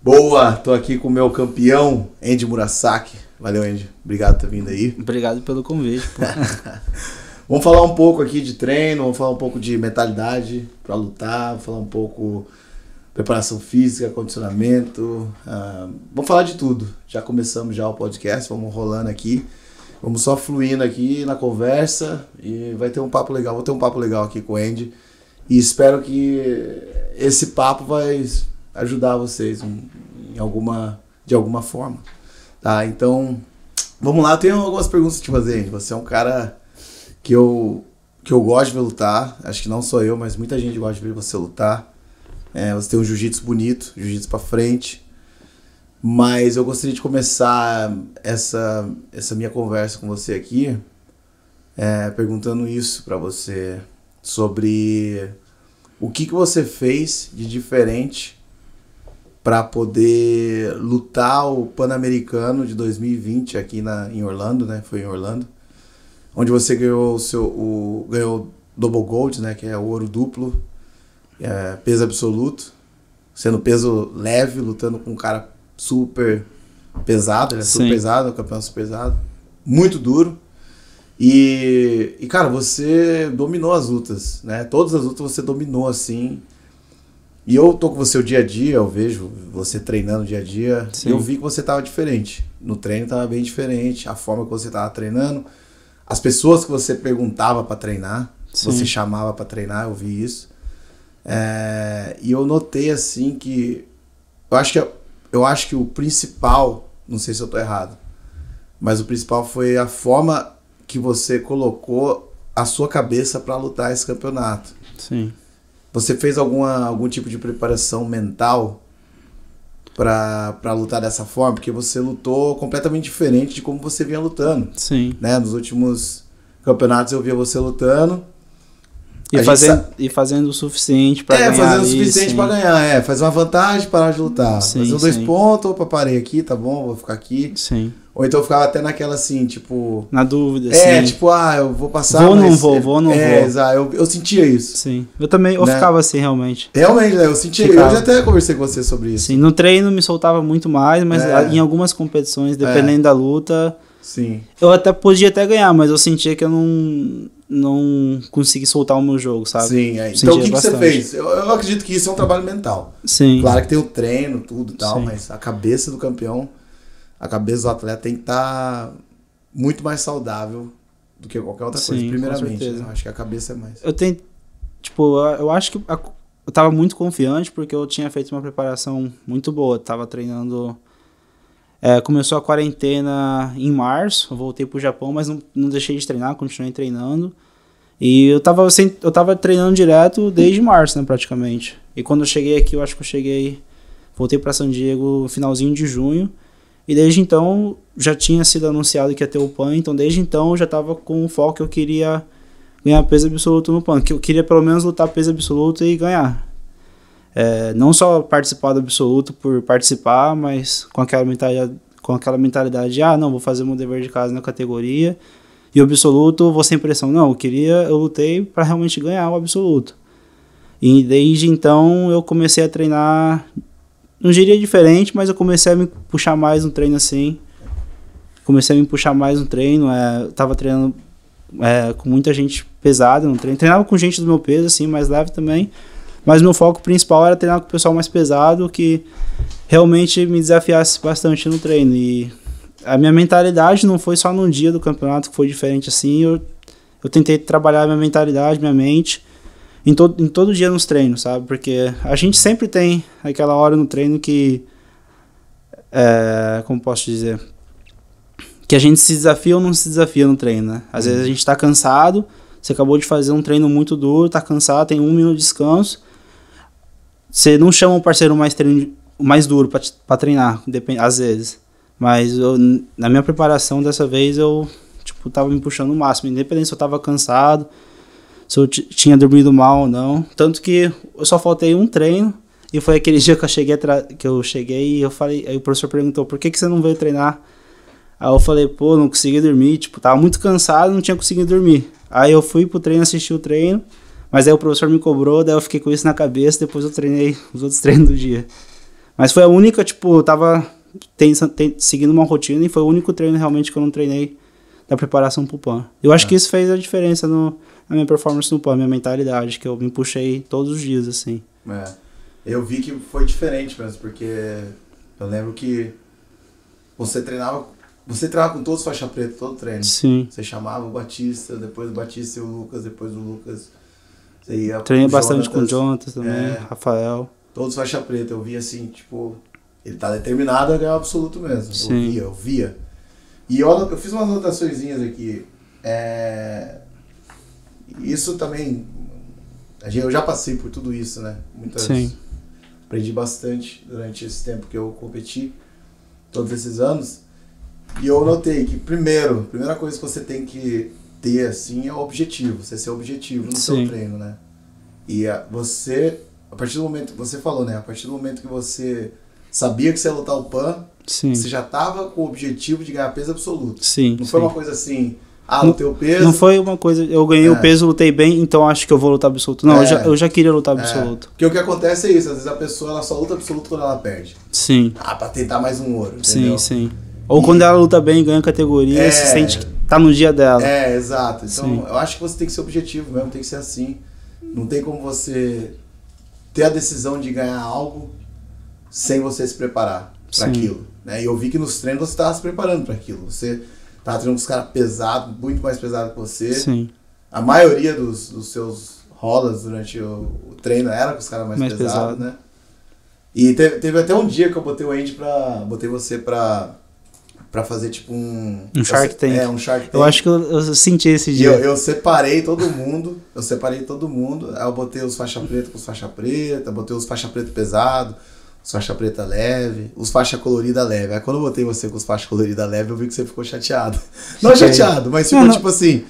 Boa, tô aqui com o meu campeão, Andy Murasaki. Valeu, Andy. Obrigado por ter vindo aí. Obrigado pelo convite. vamos falar um pouco aqui de treino, vamos falar um pouco de mentalidade para lutar, vamos falar um pouco preparação física, condicionamento. Uh, vamos falar de tudo. Já começamos já o podcast, vamos rolando aqui. Vamos só fluindo aqui na conversa e vai ter um papo legal. Vou ter um papo legal aqui com o Andy. E espero que esse papo vai ajudar vocês em alguma, de alguma forma. Tá? Então, vamos lá. Eu tenho algumas perguntas te fazer. Você é um cara que eu, que eu gosto de ver lutar. Acho que não só eu, mas muita gente gosta de ver você lutar. É, você tem um jiu-jitsu bonito, jiu-jitsu pra frente. Mas eu gostaria de começar essa, essa minha conversa com você aqui é, perguntando isso para você sobre o que, que você fez de diferente para poder lutar o Pan-Americano de 2020 aqui na, em Orlando, né? Foi em Orlando, onde você ganhou o seu o, ganhou double gold, né? Que é o ouro duplo, é, peso absoluto, sendo peso leve, lutando com um cara super pesado, né? super pesado, campeão super pesado, muito duro. E, e, cara, você dominou as lutas, né? Todas as lutas você dominou assim. E eu tô com você o dia a dia, eu vejo você treinando dia a dia. Sim. E eu vi que você tava diferente. No treino tava bem diferente, a forma que você tava treinando, as pessoas que você perguntava para treinar, Sim. você chamava para treinar, eu vi isso. É, e eu notei assim que eu acho que eu acho que o principal, não sei se eu tô errado, mas o principal foi a forma que você colocou a sua cabeça para lutar esse campeonato. Sim. Você fez alguma, algum tipo de preparação mental para lutar dessa forma? Porque você lutou completamente diferente de como você vinha lutando. Sim. Né? Nos últimos campeonatos eu via você lutando. E, fazendo, e fazendo o suficiente para é, ganhar. É, fazendo o suficiente para ganhar, é. Fazer uma vantagem, parar de lutar. Sim, fazer um dois pontos, opa, parei aqui, tá bom, vou ficar aqui. Sim. Ou então eu ficava até naquela assim, tipo. Na dúvida, É, sim. tipo, ah, eu vou passar. Vou ou não vou, é vou ou não é, vou. exato, eu, eu sentia isso. Sim. Eu também, eu Né? ficava assim realmente. Realmente, né? Eu sentia. Ficava. Eu já até conversei com você sobre isso. Sim, no treino me soltava muito mais, mas É. em algumas competições, é. dependendo da luta, Sim. eu até podia até ganhar, mas eu sentia que eu não não consegui soltar o meu jogo, sabe? Sim, é. Então o que, que você fez? Eu, eu acredito que isso é um trabalho mental. Sim. Claro que tem o treino, tudo e tal, Sim. mas a cabeça do campeão a cabeça do atleta tem que estar tá muito mais saudável do que qualquer outra Sim, coisa, primeiramente. Né? Acho que a cabeça é mais. Eu tenho. Tipo, eu acho que. A, eu tava muito confiante porque eu tinha feito uma preparação muito boa. Eu tava treinando. É, começou a quarentena em março, eu voltei pro Japão, mas não, não deixei de treinar, continuei treinando. E eu tava, sem, eu tava treinando direto desde março, né, praticamente. E quando eu cheguei aqui, eu acho que eu cheguei. Voltei para São Diego finalzinho de junho. E desde então já tinha sido anunciado que ia ter o PAN, então desde então eu já estava com o foco que eu queria ganhar peso absoluto no PAN, que eu queria pelo menos lutar peso absoluto e ganhar. É, não só participar do absoluto por participar, mas com aquela mentalidade, com aquela mentalidade de, ah, não, vou fazer meu dever de casa na categoria e o absoluto vou sem pressão. Não, eu queria, eu lutei para realmente ganhar o absoluto. E desde então eu comecei a treinar não diria diferente, mas eu comecei a me puxar mais no treino assim. Comecei a me puxar mais no treino. É, tava treinando é, com muita gente pesada no treino. Treinava com gente do meu peso, assim, mais leve também. Mas meu foco principal era treinar com o pessoal mais pesado, que realmente me desafiasse bastante no treino. E a minha mentalidade não foi só num dia do campeonato que foi diferente assim. Eu, eu tentei trabalhar minha mentalidade, minha mente em, todo em todo dia nos treinos, sabe? Porque a gente sempre tem aquela hora no treino que. É, como posso dizer? Que a gente se desafia ou não se desafia no treino, né? Às hum. vezes a gente tá cansado, você acabou de fazer um treino muito duro, tá cansado, tem um minuto de descanso. Você não chama um parceiro mais, treino, mais duro para treinar, depend, às vezes. Mas eu, na minha preparação dessa vez eu tipo, tava me puxando o máximo, independente se eu tava cansado, se eu tinha dormido mal ou não. Tanto que eu só faltei um treino. E foi aquele dia que eu cheguei, que eu cheguei e eu falei, aí o professor perguntou, por que, que você não veio treinar? Aí eu falei, pô, não consegui dormir, tipo, tava muito cansado, não tinha conseguido dormir. Aí eu fui pro treino, assisti o treino, mas aí o professor me cobrou, daí eu fiquei com isso na cabeça, depois eu treinei os outros treinos do dia. Mas foi a única, tipo, eu tava seguindo uma rotina e foi o único treino realmente que eu não treinei da preparação pro PAN. Eu acho é. que isso fez a diferença no, a minha performance no pub, a minha mentalidade, que eu me puxei todos os dias, assim. É. Eu vi que foi diferente mesmo, porque eu lembro que você treinava. Você treinava com todos os faixa preta, todo treino. Sim. Você chamava o Batista, depois o Batista e o Lucas, depois o Lucas. Você ia Treinei bastante Jonathan, com o Jonathan também, é, Rafael. Todos faixa preta, eu via assim, tipo, ele tá determinado a ganhar o absoluto mesmo. Sim. Eu via, eu via. E eu, eu fiz umas anotações aqui. É, isso também. Eu já passei por tudo isso, né? Muitas Sim. Vezes. Aprendi bastante durante esse tempo que eu competi, todos esses anos. E eu notei que, primeiro, a primeira coisa que você tem que ter, assim, é o objetivo. Você ser objetivo no Sim. seu treino, né? E você, a partir do momento que você falou, né? A partir do momento que você sabia que você ia lutar o PAN, Sim. Você já estava com o objetivo de ganhar peso absoluto. Sim. Não foi uma coisa assim, ah, lutei o peso. Não foi uma coisa, eu ganhei é. o peso, lutei bem, então acho que eu vou lutar absoluto. Não, é. eu, já, é. eu, já, queria lutar é. absoluto. É. Porque o que acontece é isso, às vezes a pessoa ela só luta absoluto quando ela perde. Sim. Ah, pra tentar mais um ouro. Entendeu? Sim, sim. Ou e... quando ela luta bem, ganha categoria, é. se sente que tá no dia dela. É, exato. Então sim. eu acho que você tem que ser objetivo mesmo, tem que ser assim. Não tem como você ter a decisão de ganhar algo sem você se preparar para aquilo. Né? E eu vi que nos treinos você estava se preparando para aquilo. Você Tava tá treinando com os caras pesados, muito mais pesado que você. Sim. A maioria dos, dos seus rolas durante o, o treino era com os caras mais, mais pesados, pesado. né? E teve, teve, até um dia que eu botei o Andy pra. Botei você pra. Pra fazer tipo um. Um Shark Tank. É, um Shark Tank. Eu acho que eu, eu senti esse dia. Eu, eu, separei todo mundo. eu separei todo mundo. Aí eu botei os faixa preta com os faixa preta, botei os faixa preto pesado os faixa preta leve, os faixa colorida leve. Aí quando eu botei você com os faixa colorida leve, eu vi que você ficou chateado. Não chateado, mas ficou não, não. tipo assim.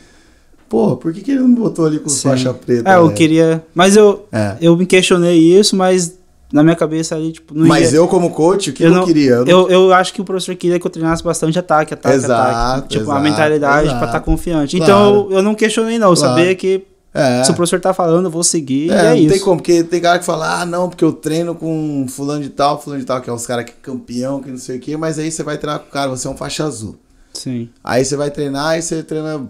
Pô, por que, que ele não botou ali com os faixa preta? É, leve? eu queria. Mas eu, é. eu me questionei isso, mas na minha cabeça ali, tipo, não Mas ia... eu, como coach, o que eu, não, queria? Eu, não... eu, eu, acho que o professor queria que eu treinasse bastante ataque, ataque, exato, ataque. Tipo, exato, a mentalidade para estar tá confiante. Então, claro. Então eu não questionei, não. Eu claro. sabia que é. Se o professor tá falando, eu vou seguir. É, é não isso. tem como, porque tem cara que fala, ah, não, porque eu treino com fulano de tal, fulano de tal, que é os caras que é campeão, que não sei o quê, mas aí você vai treinar com o cara, você é um faixa azul. Sim. Aí você vai treinar, e você treina.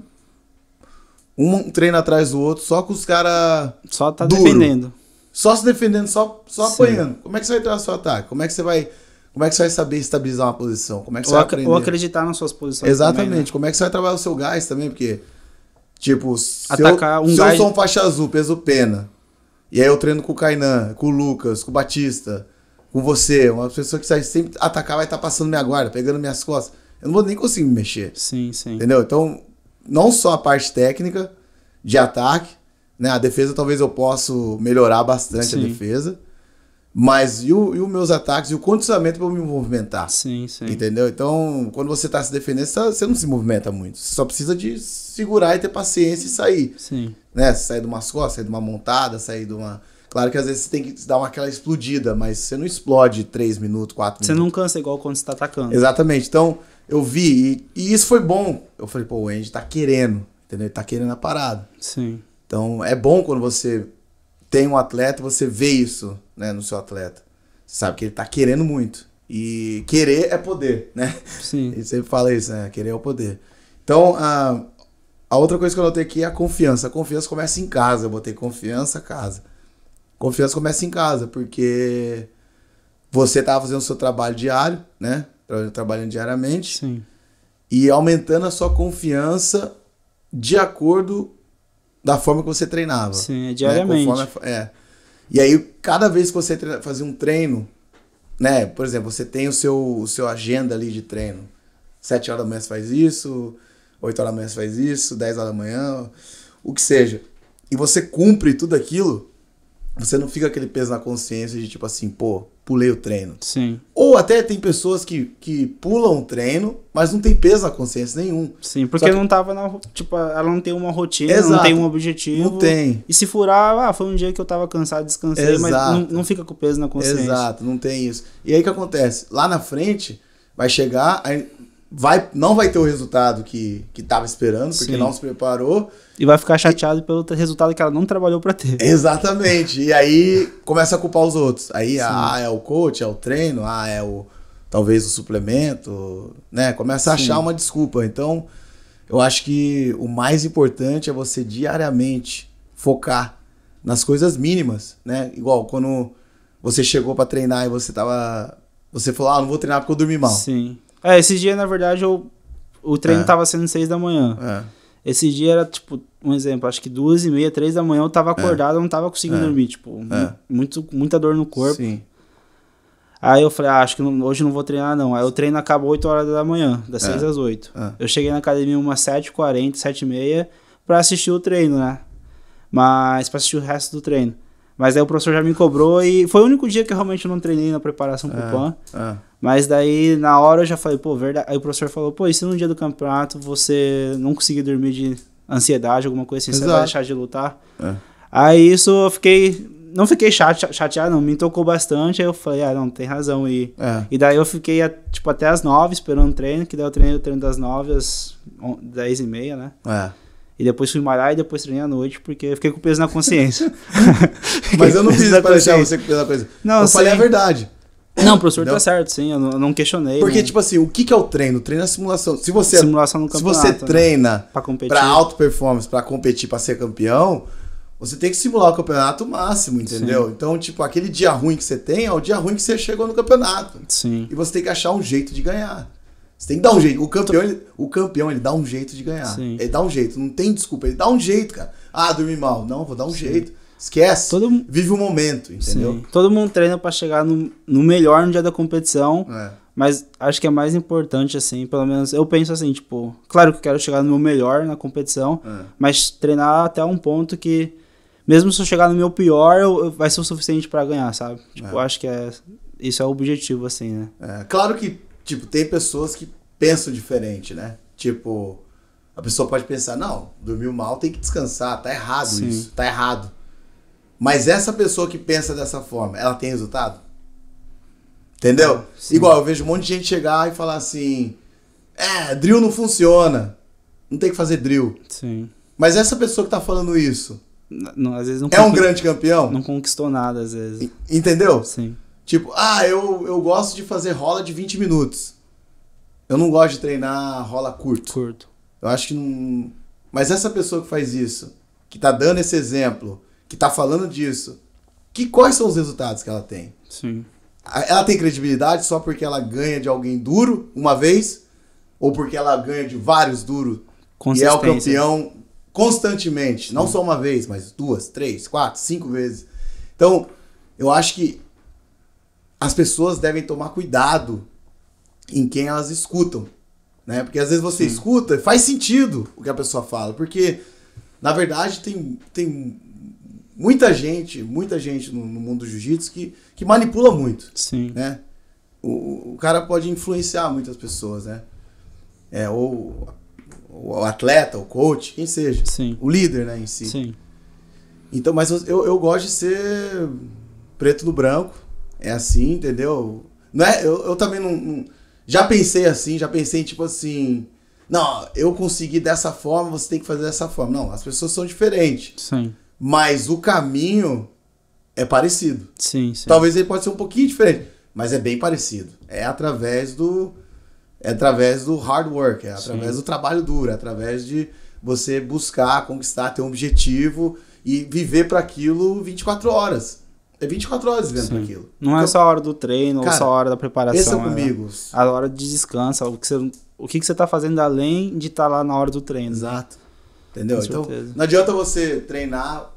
Um treina atrás do outro, só com os caras. Só tá duro. defendendo. Só se defendendo, só, só apanhando. Como é que você vai treinar seu ataque? Como é que você vai. Como é que você vai saber estabilizar uma posição? Como é que você ou vai aprender? Ou acreditar nas suas posições. Exatamente. Também, né? Como é que você vai trabalhar o seu gás também? Porque Tipo, Atacar se, eu, um se eu sou um faixa azul, peso pena, e aí eu treino com o Kainan, com o Lucas, com o Batista, com você, uma pessoa que sai sempre atacar vai estar tá passando minha guarda, pegando minhas costas. Eu não vou nem conseguir me mexer. Sim, sim. Entendeu? Então, não só a parte técnica de ataque, né? A defesa talvez eu possa melhorar bastante sim. a defesa. Mas e, o, e os meus ataques e o condicionamento para me movimentar? Sim, sim. Entendeu? Então, quando você está se defendendo, tá, você não se movimenta muito. Você só precisa de segurar e ter paciência e sair. Sim. Né? Sair de uma costas, sair de uma montada, sair de uma. Claro que às vezes você tem que dar uma, aquela explodida, mas você não explode três minutos, quatro minutos. Você não cansa igual quando você está atacando. Exatamente. Então, eu vi e, e, isso foi bom. Eu falei, pô, o Andy está querendo, entendeu? Ele está querendo a parada. Sim. Então, é bom quando você tem um atleta, você vê isso né, no seu atleta. Você sabe que ele está querendo muito. E querer é poder, né? Sim. Ele sempre fala isso, né? Querer é o poder. Então, a, a outra coisa que eu notei aqui é a confiança. A confiança começa em casa. Eu botei confiança, casa. Confiança começa em casa, porque você tá fazendo o seu trabalho diário, né? Trabalhando diariamente. Sim. E aumentando a sua confiança de acordo da forma que você treinava. Sim, é né? diariamente. Né? Conforme, é. E aí, cada vez que você treina, fazia um treino, né? Por exemplo, você tem o seu, o seu agenda ali de treino. Sete horas da manhã você faz isso, oito horas da manhã você faz isso, dez horas da manhã, o que seja. E você cumpre tudo aquilo, você não fica aquele peso na consciência de tipo assim, pô, pulei o treino. Sim. Ou até tem pessoas que, que pulam o treino, mas não tem peso na consciência nenhum. Sim, porque que... não tava na. Tipo, ela não tem uma rotina, Exato. não tem um objetivo. Não tem. E se furar, ah, foi um dia que eu tava cansado, descansei, Exato. mas não, não fica com peso na consciência. Exato, não tem isso. E aí o que acontece? Lá na frente, vai chegar, aí vai, não vai ter o resultado que, que tava esperando, porque Sim. não se preparou. E vai ficar chateado e... pelo resultado que ela não trabalhou para ter. Exatamente. E aí começa a culpar os outros. Aí, Sim. ah, é o coach, é o treino, ah, é o talvez o suplemento, né? Começa a Sim. achar uma desculpa. Então, eu acho que o mais importante é você diariamente focar nas coisas mínimas, né? Igual quando você chegou para treinar e você tava você falou: "Ah, não vou treinar porque eu dormi mal". Sim. É, esse dia, na verdade, eu, o treino é. tava sendo seis da manhã. É. Esse dia era, tipo, um exemplo, acho que duas e meia, três da manhã eu tava é. acordado, eu não tava conseguindo é. dormir, tipo, é. muito, muita dor no corpo. Sim. Aí eu falei, ah, acho que não, hoje não vou treinar, não. Aí o treino acabou 8 horas da manhã, das é. 6 às 8. É. Eu cheguei na academia umas 7h40, 7h30 pra assistir o treino, né? Mas pra assistir o resto do treino. Mas aí o professor já me cobrou e foi o único dia que eu realmente não treinei na preparação pro é, PAN. É. Mas daí, na hora, eu já falei, pô, verdade. Aí o professor falou, pô, e se no dia do campeonato você não conseguir dormir de ansiedade, alguma coisa assim, Exato. você vai deixar de lutar? É. Aí isso eu fiquei. Não fiquei chate, chateado, não, me tocou bastante. Aí eu falei, ah, não, tem razão. E, é. e daí eu fiquei, tipo, até as nove esperando o treino, que daí eu treinei o treino das nove às dez e meia, né? É. E depois fui malhar e depois treinei à noite, porque eu fiquei com peso na consciência. Mas eu não fiz pra deixar você com peso na consciência. Não, eu sim. falei a verdade. Não, o professor tá certo, sim, eu não, eu não questionei. Porque, né? tipo assim, o que, que é o treino? O treino é simulação. Se você, é- simulação no campeonato, se você né? treina né? pra, competir. pra alto performance, pra competir, pra ser campeão, você tem que simular o campeonato máximo, entendeu? Sim. Então, tipo, aquele dia ruim que você tem é o dia ruim que você chegou no campeonato. Sim. E você tem que achar um jeito de ganhar. Você tem que dar um jeito. O campeão, ele, o campeão, ele dá um jeito de ganhar. Sim. Ele dá um jeito. Não tem desculpa. Ele dá um jeito, cara. Ah, dormi mal. Não, vou dar um Sim. jeito. Esquece. Todo... Vive o momento, entendeu? Sim. Todo mundo treina para chegar no, no melhor no dia da competição. É. Mas acho que é mais importante, assim, pelo menos eu penso assim, tipo, claro que eu quero chegar no meu melhor na competição, é. mas treinar até um ponto que, mesmo se eu chegar no meu pior, eu, eu, vai ser o suficiente para ganhar, sabe? Tipo, é. acho que é, isso é o objetivo, assim, né? É, claro que Tipo, tem pessoas que pensam diferente, né? Tipo, a pessoa pode pensar, não, dormiu mal tem que descansar, tá errado Sim. isso, tá errado. Mas essa pessoa que pensa dessa forma, ela tem resultado? Entendeu? Ah, sim. Igual, eu vejo um monte de gente chegar e falar assim: é, drill não funciona. Não tem que fazer drill. Sim. Mas essa pessoa que tá falando isso. Não, não, é um grande campeão? Não conquistou nada, às vezes. Entendeu? Sim. Tipo, ah, eu, eu gosto de fazer rola de 20 minutos. Eu não gosto de treinar rola curto. Curto. Eu acho que não. Mas essa pessoa que faz isso, que tá dando esse exemplo, que tá falando disso, que quais são os resultados que ela tem? Sim. Ela tem credibilidade só porque ela ganha de alguém duro uma vez? Ou porque ela ganha de vários duros e é o campeão constantemente? Não só uma vez, mas duas, três, quatro, cinco vezes. Então, eu acho que as pessoas devem tomar cuidado em quem elas escutam. Né? Porque às vezes você Sim. escuta e faz sentido o que a pessoa fala. Porque, na verdade, tem, tem muita gente, muita gente no, no mundo do jiu-jitsu que, que manipula muito. Sim. Né? O, o cara pode influenciar muitas pessoas, né? É, ou o atleta, o coach, quem seja. Sim. O líder, né, em si. Sim. Então, mas eu, eu gosto de ser preto do branco, é assim, entendeu? Não é, eu, eu também não, não, Já pensei assim, já pensei tipo assim. Não, eu consegui dessa forma, você tem que fazer dessa forma. Não, as pessoas são diferentes. Sim. Mas o caminho é parecido. Sim, sim. Talvez ele pode ser um pouquinho diferente, mas é bem parecido. É através do. É através do hard work, é através sim. do trabalho duro, é através de você buscar, conquistar, ter um objetivo e viver para aquilo 24 horas. É 24 horas vivendo Sim. aquilo. Não é então, é só a hora do treino cara, ou só a hora da preparação. Pensa é, é comigo. A hora de descanso, o que você, o que você tá fazendo além de estar tá lá na hora do treino. Né? Exato. Entendeu? então, não adianta você treinar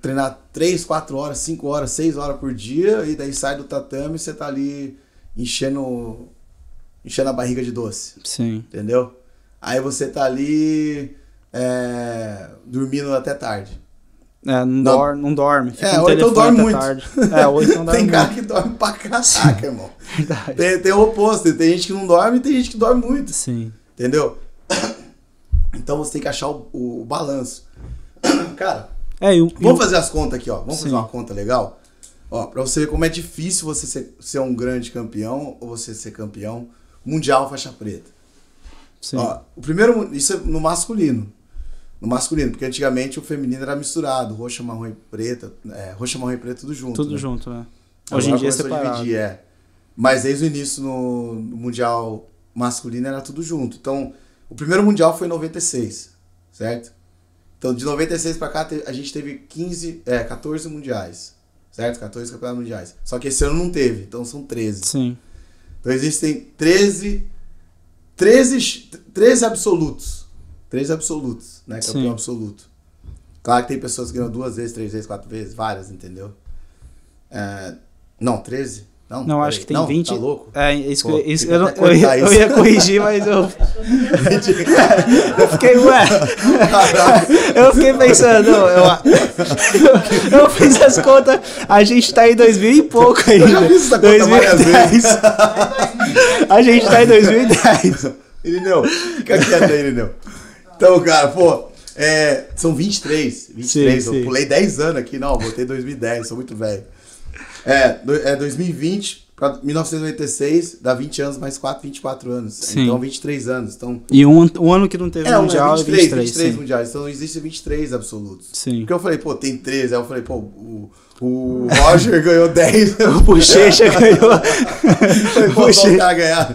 treinar 3, 4 horas, 5 horas, 6 horas por dia e daí sai do tatame e você tá ali enchendo enchendo a barriga de doce. Sim. Entendeu? Aí você tá ali é, dormindo até tarde. É, não, não, Dorme, não dorme. Fica é, ou então dorme muito. Tarde. É, ou então dorme Tem cara muito. que dorme pra caraca, irmão. Verdade. Tem, tem o oposto, tem gente que não dorme e tem gente que dorme muito. Sim. Entendeu? Então você tem que achar o, o balanço. Cara, é, eu, vamos eu... fazer as contas aqui, ó. Vamos Sim. fazer uma conta legal. Ó, pra você ver como é difícil você ser, ser um grande campeão ou você ser campeão mundial faixa preta. Sim. Ó, o primeiro, isso é no masculino no masculino, porque antigamente o feminino era misturado, roxa, marrom e preta, é, roxa, marrom e preto tudo junto. Tudo né? junto, né? Hoje em dia é separado. Dividir, é. Mas desde o início no mundial masculino era tudo junto. Então, o primeiro mundial foi em 96, certo? Então, de 96 para cá a gente teve 15, é, 14 mundiais, certo? 14 campeonatos mundiais. Só que esse ano não teve, então são 13. Sim. Então existem 13 13 13 absolutos Três absolutos, né? Campeão é Sim. absoluto. Claro que tem pessoas que ganham duas vezes, três vezes, quatro vezes, várias, entendeu? É, não, 13? Não, não acho que tem não, 20. Tá louco? É, isso, Pô, isso, eu, não, eu, ia, eu, ia corrigir, mas eu. eu fiquei, ué. Eu fiquei pensando, eu, eu, fiz as contas, a gente tá em 2000 e pouco ainda. Eu já fiz essa 2010. A gente tá em 2010. Irineu, fica quieto aí, Irineu. Então, cara, pô, é, são 23. 23, sim, eu sim. pulei 10 anos aqui, não, botei 2010, sou muito velho. É, do, é 2020 para 1996, dá 20 anos mais 4, 24 anos. Sim. Então, 23 anos. Então, e um, um ano que não teve é, é mundial é 23, é 23. 23 sim. mundiais, então não existe 23 absolutos. Sim. Porque eu falei, pô, tem 13, aí eu falei, pô, o... O Roger ganhou 10. o Bochecha ganhou. Foi bom ganhar.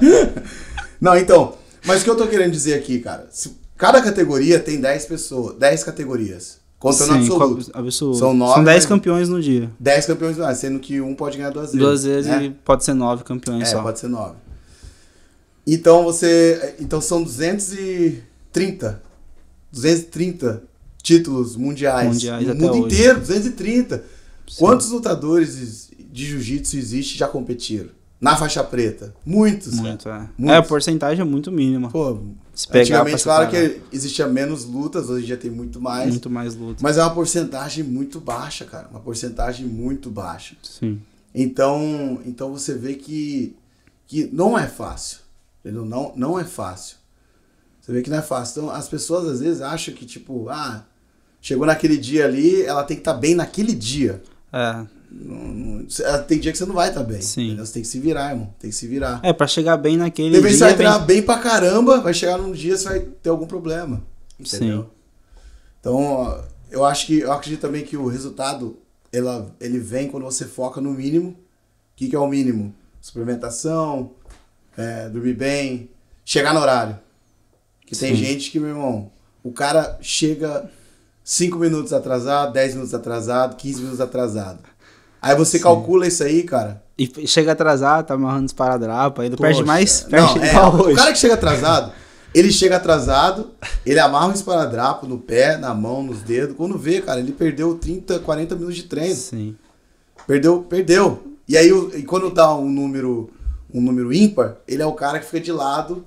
Não, então. Mas o que eu tô querendo dizer aqui, cara? Se, Cada categoria tem 10 pessoas, 10 categorias. Contando Sim, absoluto. absoluto. São, nove, São 10 campeões no dia. 10 campeões no ah, dia, sendo que um pode ganhar duas vezes. Duas vezes né? e pode ser 9 campeões é, só. pode ser 9. Então você. Então são 230. 230 títulos mundiais. mundiais no mundo hoje. inteiro, 230. Sim. Quantos lutadores de jiu-jitsu existe já competiram? na faixa preta. Muitos. Muito, é. Muitos. É, a porcentagem é muito mínima. Pô, Se pegar antigamente, claro que existia menos lutas, hoje já tem muito mais. Muito mais lutas. Mas é uma porcentagem muito baixa, cara. Uma porcentagem muito baixa. Sim. Então, então você vê que, que não é fácil. Entendeu? Não, não é fácil. Você vê que não é fácil. Então, as pessoas às vezes acham que, tipo, ah, chegou naquele dia ali, ela tem que estar tá bem naquele dia. É. Ah, tem dia que você não vai estar tá bem. Sim. Entendeu? Você tem que se virar, irmão. Tem que se virar. É, pra chegar bem naquele. De repente você vai treinar bem... bem pra caramba, vai chegar num dia você vai ter algum problema. Entendeu? Sim. Então, eu acho que eu acredito também que o resultado ela, ele vem quando você foca no mínimo. O que, que é o mínimo? Suplementação, é, dormir bem, chegar no horário. Que tem gente que, meu irmão, o cara chega 5 minutos atrasado, 10 minutos atrasado, 15 minutos atrasado. Aí você Sim. calcula isso aí, cara. E chega atrasado, tá amarrando os paradrapos, ainda Poxa. perde mais. Perde não, é, o cara que chega atrasado, ele chega atrasado, ele amarra um esparadrapo no pé, na mão, nos dedos. Quando vê, cara, ele perdeu 30, 40 minutos de treino. Sim. Perdeu, perdeu. E aí, e quando dá um número, um número ímpar, ele é o cara que fica de lado,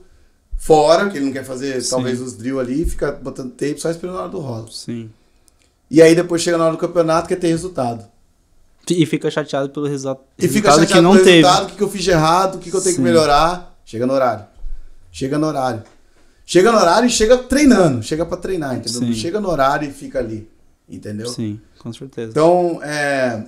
fora, que ele não quer fazer Sim. talvez os drills ali, fica botando tape só esperando a hora do rolo. Sim. E aí depois chega na hora do campeonato, quer ter resultado. E fica chateado pelo resultado, e fica chateado que não pelo teve. Resultado, o que, que eu fiz de errado, o que, que eu tenho Sim. que melhorar. Chega no horário. Chega no horário. Chega no horário e chega treinando. Chega para treinar, entendeu? Sim. Chega no horário e fica ali. Entendeu? Sim, com certeza. Então, é,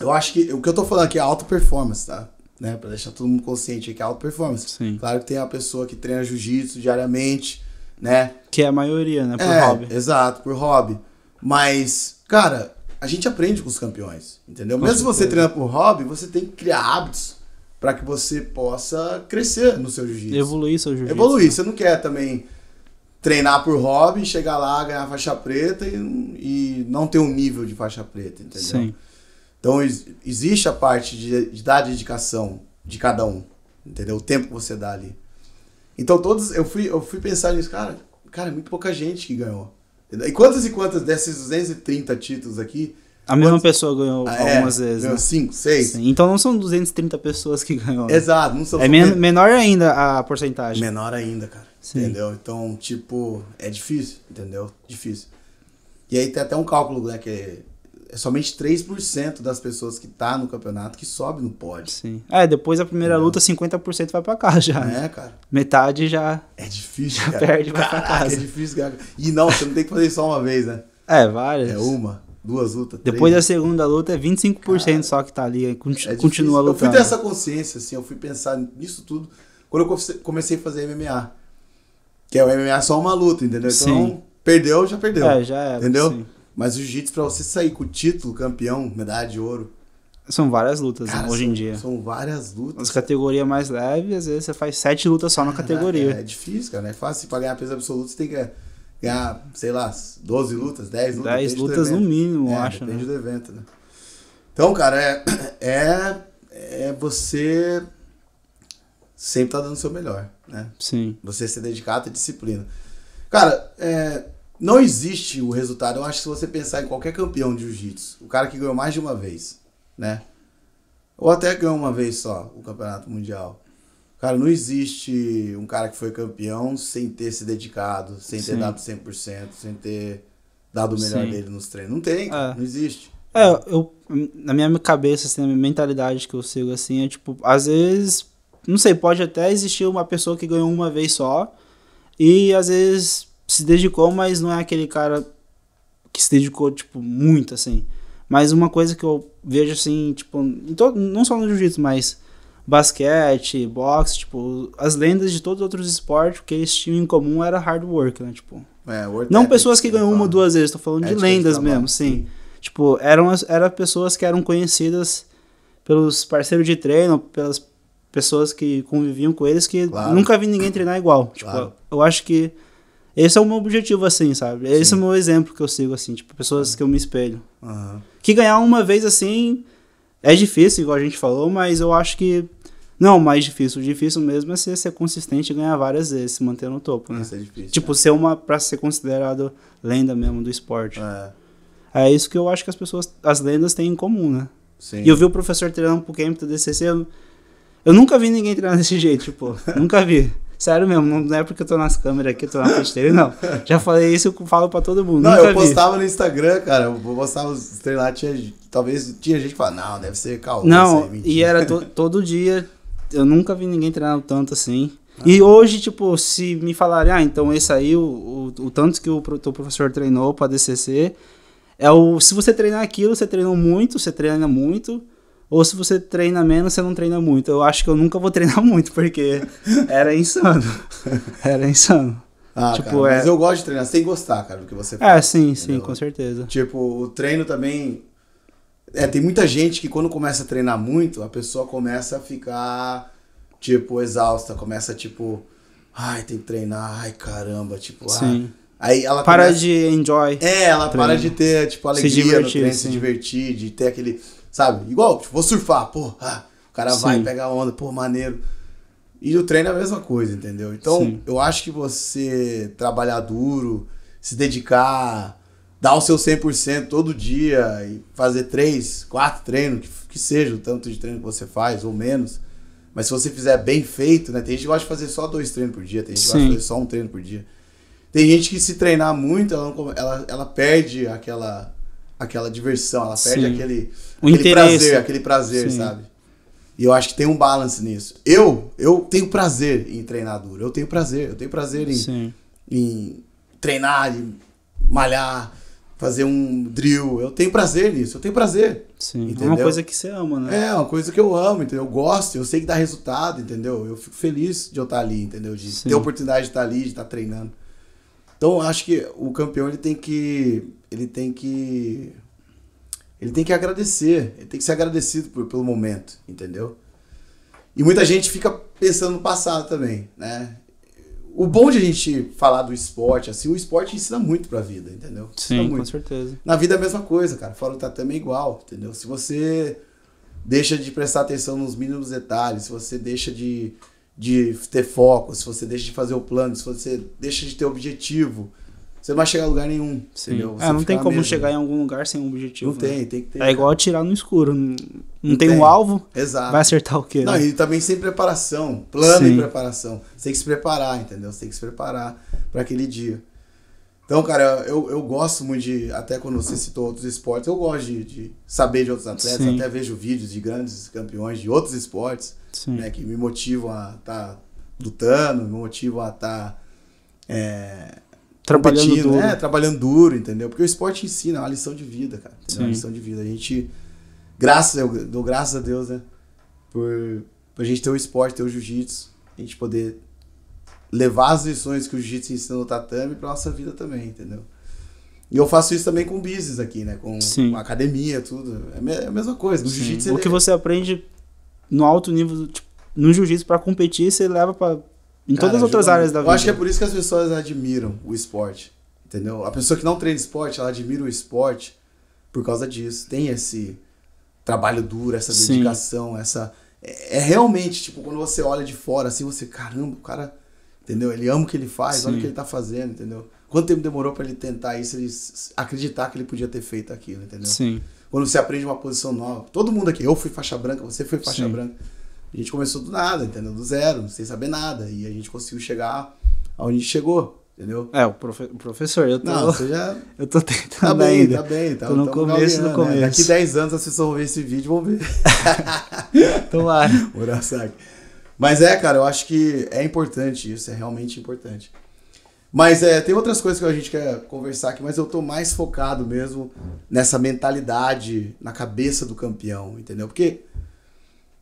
eu acho que o que eu tô falando aqui é alta performance, tá? Né? Pra deixar todo mundo consciente aqui, é alta performance. Sim. Claro que tem a pessoa que treina jiu-jitsu diariamente, né? Que é a maioria, né? Por é, hobby. Exato, por hobby. Mas, cara, a gente aprende com os campeões, entendeu? Com Mesmo certeza. você treinar por hobby, você tem que criar hábitos para que você possa crescer no seu jiu-jitsu. Evoluir seu jiu-jitsu. Evoluir. Né? Você não quer também treinar por hobby, chegar lá, ganhar faixa preta e, e não ter um nível de faixa preta, entendeu? Sim. Então existe a parte de, de dar dedicação de cada um, entendeu? O tempo que você dá ali. Então todos eu fui eu fui pensar nisso, cara, cara, é muito pouca gente que ganhou. E quantas e quantas desses 230 títulos aqui? A mesma quantos... pessoa ganhou ah, é? algumas é, vezes. Ganhou né? seis. Então não são 230 pessoas que ganham. Né? Exato, não são. É men menor ainda a porcentagem. Menor ainda, cara. Sim. Entendeu? Então, tipo, é difícil, entendeu? Difícil. E aí tem até um cálculo, né, que é é somente 3% das pessoas que tá no campeonato que sobe no pódio. Sim. É, depois da primeira Não. luta, 50% vai para casa já. É, cara. Metade já. É difícil, já cara. perde vai pra é casa. É difícil, cara. E não, você não tem que fazer só uma vez, né? É, várias. É uma, duas lutas. Depois da segunda luta, é 25% cara, só que tá ali. Conti é continua lutando. Eu fui ter essa consciência, assim, eu fui pensar nisso tudo quando eu comecei a fazer MMA. Que é o MMA só uma luta, entendeu? Então, Sim. perdeu, já perdeu. É, já é. Entendeu? Sim. Mas o jiu-jitsu, pra você sair com o título, campeão, medalha de ouro. São várias lutas né, Cara, né, hoje são, em dia. São várias lutas. As categorias mais leves, às vezes você faz sete lutas só na categoria. É, é difícil, cara. Não é fácil. Pra ganhar peso absoluto, você tem que ganhar, sei lá, 12 lutas, 10 lutas. 10 lutas no mínimo, é, eu acho. Depende né? do evento, né? Então, cara, é, é, é você sempre tá dando o seu melhor, né? Sim. Você ser dedicado à disciplina. Cara, é, não existe o resultado. Eu acho que se você pensar em qualquer campeão de jiu-jitsu, o cara que ganhou mais de uma vez, né? Ou até ganhou uma vez só o campeonato mundial. Cara, não existe um cara que foi campeão sem ter se dedicado, sem ter Sim. dado 100%, sem ter dado o melhor Sim. dele nos treinos. Não tem, cara, é. não existe. É, eu, na minha cabeça, assim, na minha mentalidade que eu sigo, assim, é tipo, às vezes, não sei, pode até existir uma pessoa que ganhou uma vez só, e às vezes se dedicou, mas não é aquele cara que se dedicou, tipo, muito, assim. Mas uma coisa que eu vejo, assim, tipo, em todo, não só no jiu-jitsu, mas basquete, boxe, tipo, as lendas de todos os outros esportes, o que eles tinham em comum era hard work, né? Tipo, é, não pessoas que ganham uma ou duas vezes, tô falando de lendas tá mesmo, sim. sim. Tipo, eram, eram pessoas que eram conhecidas pelos parceiros de treino, pelas pessoas que conviviam com eles, que claro. nunca vi ninguém treinar igual. Tipo, claro. eu acho que esse é o meu objetivo, assim, sabe? Esse é Sim. é o meu exemplo que eu sigo, assim, tipo, pessoas que eu me espelho. Uhum. Que ganhar uma vez, assim, é difícil, igual a gente falou, mas eu acho que não, o mais difícil. O difícil mesmo é ser, ser consistente e ganhar várias vezes, se manter no topo, né? Isso é difícil. Tipo, é. ser uma. pra ser considerado lenda mesmo do esporte. É. É isso que eu acho que as pessoas. as lendas têm em comum, né? Sim. E eu vi o professor treinando pro game do DCC. Eu, eu nunca vi ninguém treinar desse jeito, tipo. nunca vi. Sério mesmo, não é porque eu tô nas câmeras aqui, eu tô na frente dele, não. Já falei isso, eu falo pra todo mundo. Não, Nunca eu postava vi. no Instagram, cara, eu postava os lá, tinha, talvez tinha gente que falava, não, deve ser calma. Não, aí, e era to, todo dia, eu nunca vi ninguém treinar tanto assim. Ah. E hoje, tipo, se me falarem, ah, então esse aí, o, o, o tanto que o, o professor treinou pra DCC, é o, se você treinar aquilo, você treinou muito, você treina muito, ou se você treina menos, você não treina muito. Eu acho que eu nunca vou treinar muito, porque era insano. Era insano. Ah, tipo, cara, é... mas eu gosto de treinar, sem gostar, cara, do que você é, faz. É, sim, entendeu? sim, com certeza. Tipo, o treino também. É, tem muita gente que quando começa a treinar muito, a pessoa começa a ficar, tipo, exausta, começa, tipo, ai, tem que treinar, ai, caramba, tipo, ah, sim. Aí ela para começa... de enjoy. É, ela para de ter, tipo, alegria se divertir, no treino, sim. se divertir, de ter aquele Sabe? Igual, tipo, vou surfar, pô. Ah, o cara Sim. vai pegar onda, pô, maneiro. E o treino é a mesma coisa, entendeu? Então, Sim. eu acho que você trabalhar duro, se dedicar, dar o seu 100% todo dia e fazer três, quatro treinos, que, que seja o tanto de treino que você faz, ou menos. Mas se você fizer bem feito, né? Tem gente que gosta de fazer só dois treinos por dia, tem gente que gosta de fazer só um treino por dia. Tem gente que se treinar muito, ela, ela, ela perde aquela aquela diversão, ela perde Sim. aquele, o aquele interesse. prazer, aquele prazer, Sim. sabe? E eu acho que tem um balance nisso. Eu, eu tenho prazer em treinar duro. Eu tenho prazer, eu tenho prazer em, em treinar, em malhar, fazer um drill. Eu tenho prazer nisso, eu tenho prazer. Sim. Entendeu? É uma coisa que você ama, né? É, uma coisa que eu amo, entendeu? Eu gosto, eu sei que dá resultado, entendeu? Eu fico feliz de eu estar ali, entendeu? De Sim. ter a oportunidade de estar ali, de estar treinando. Então acho que o campeão ele tem que ele tem que ele tem que agradecer, ele tem que ser agradecido por, pelo momento, entendeu? E muita gente fica pensando no passado também, né? O bom de a gente falar do esporte, assim, o esporte ensina muito pra vida, entendeu? Sim, com certeza. Na vida é a mesma coisa, cara. Fora do tatame é igual, entendeu? Se você deixa de prestar atenção nos mínimos detalhes, se você deixa de de ter foco, se você deixa de fazer o plano, se você deixa de ter objetivo, você não vai chegar a lugar nenhum. Sim. Entendeu? É, você é, não tem como mesmo. chegar em algum lugar sem um objetivo. Não né? tem, tem que ter. É igual atirar no escuro. Não, não tem, tem, um alvo, Exato. vai acertar o quê? Não, né? e também sem preparação, plano Sim. e preparação. Você tem que se preparar, entendeu? Você tem que se preparar para aquele dia. Então, cara, eu, eu gosto muito de. Até quando você citou outros esportes, eu gosto de, de saber de outros atletas. Sim. Até vejo vídeos de grandes campeões de outros esportes né, que me motivam a estar tá lutando, me motivam a estar. Tá, é, trabalhando duro. Né, trabalhando duro, entendeu? Porque o esporte ensina, é uma lição de vida, cara. É uma lição de vida. A gente, graças, eu dou graças a Deus, né? Por, por a gente ter o esporte, ter o jiu-jitsu, a gente poder levar as lições que o jiu-jitsu ensina no tatame pra nossa vida também, entendeu? E eu faço isso também com business aqui, né? Com, com academia, tudo. É, é a mesma coisa. No jiu-jitsu. O que você aprende no alto nível, tipo, no jiu-jitsu para competir, você leva para em Cara, todas as outras áreas da vida. Eu acho que é por isso que as pessoas admiram o esporte, entendeu? A pessoa que não treina esporte, ela admira o esporte por causa disso. Tem esse trabalho duro, essa dedicação, Sim. essa é, é realmente, tipo, quando você olha de fora assim, você, caramba, o cara, entendeu? Ele ama o que ele faz, Sim. olha o que ele tá fazendo, entendeu? Quanto tempo demorou para ele tentar isso, ele acreditar que ele podia ter feito aquilo, entendeu? Sim quando você aprende uma posição nova. Todo mundo aqui, eu fui faixa branca, você foi faixa Sim. branca. A gente começou do nada, entendeu? Do zero, sem saber nada. E a gente conseguiu chegar aonde chegou, entendeu? É, o, profe o professor, eu tô. Não, você já. Eu tô tentando. Tá bem, ainda. tá bem. Tá, tô no começo do né? começo. Daqui 10 anos as pessoas vão ver esse vídeo vão ver. Tomara. Mas é, cara, eu acho que é importante isso, é realmente importante. Mas é, tem outras coisas que a gente quer conversar aqui, mas eu tô mais focado mesmo nessa mentalidade, na cabeça do campeão, entendeu? Porque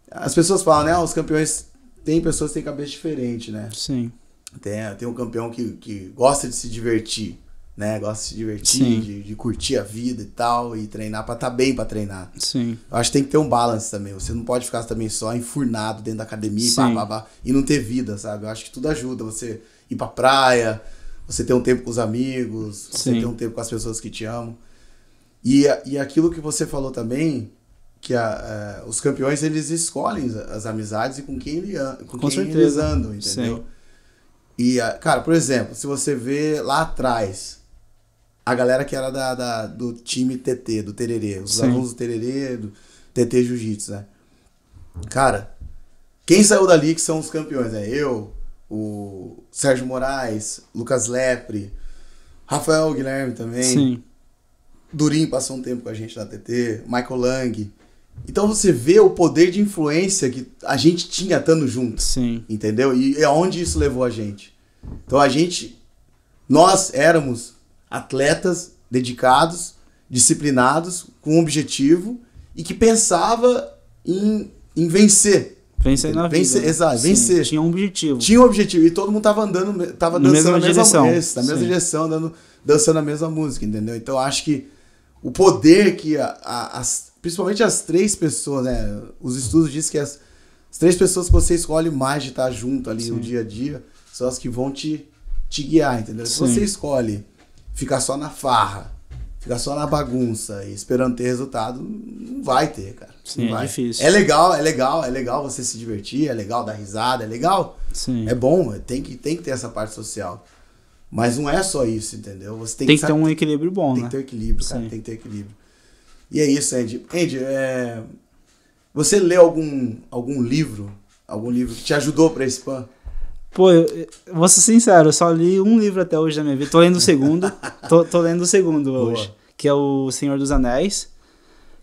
as pessoas falam, né? Ah, os campeões tem pessoas que têm cabeça diferente, né? Sim. Tem, é, tem um campeão que, que gosta de se divertir, né? Gosta de se divertir, de, de, curtir a vida e tal, e treinar para estar tá bem para treinar. Sim. Eu acho que tem que ter um balance também. Você não pode ficar também só enfurnado dentro da academia pá, pá, pá, e não ter vida, sabe? Eu acho que tudo ajuda você ir pra praia, você tem um tempo com os amigos, Sim. você tem um tempo com as pessoas que te amam. E, e aquilo que você falou também, que a, a, é, os campeões eles escolhem as amizades e com quem, ele, com, com quem eles andam, entendeu? Sim. E, a, cara, por exemplo, se você vê lá atrás, a galera que era da, da do time TT, do Tererê, os Sim. alunos do Tererê, do TT Jiu-Jitsu, né? Cara, quem saiu dali que são os campeões, né? Eu, o Sérgio Moraes, Lucas Lepre, Rafael Guilherme também. Sim. Durim passou um tempo com a gente na TT, Michael Lang. Então você vê o poder de influência que a gente tinha estando junto. Sim. Entendeu? E aonde é isso levou a gente. Então a gente. Nós éramos atletas dedicados, disciplinados, com um objetivo e que pensava em, em vencer. Vencer na vencer, vida. Né? Exato, vencer. Tinha um objetivo. Tinha um objetivo. E todo mundo tava andando, tava no dançando mesma na direção. mesma direção. Na mesma Sim. direção, andando, dançando a mesma música, entendeu? Então eu acho que o poder que a, a, as, principalmente as três pessoas, né? Os estudos dizem que as, as três pessoas que você escolhe mais de estar tá junto ali Sim. no dia a dia são as que vão te, te guiar, entendeu? Se você escolhe ficar só na farra, ficar só na bagunça e esperando ter resultado, não vai ter, cara. Sim, é vai. é difícil. É legal, é legal, é legal você se divertir, é legal dar risada, é legal. Sim. É bom, é, tem que, tem que ter essa parte social. Mas não é só isso, entendeu? Você tem, tem que, que ter sabe, um equilíbrio bom, tem né? Tem que ter equilíbrio, cara, Sim. tem que ter equilíbrio. E é isso, Andy. Andy, é... você lê algum, algum livro, algum livro que te ajudou para esse pan? Pô, eu, eu, vou ser sincero, eu só li um livro até hoje da minha vida. Tô lendo o segundo, tô, tô lendo o segundo Boa. hoje, que é o Senhor dos Anéis.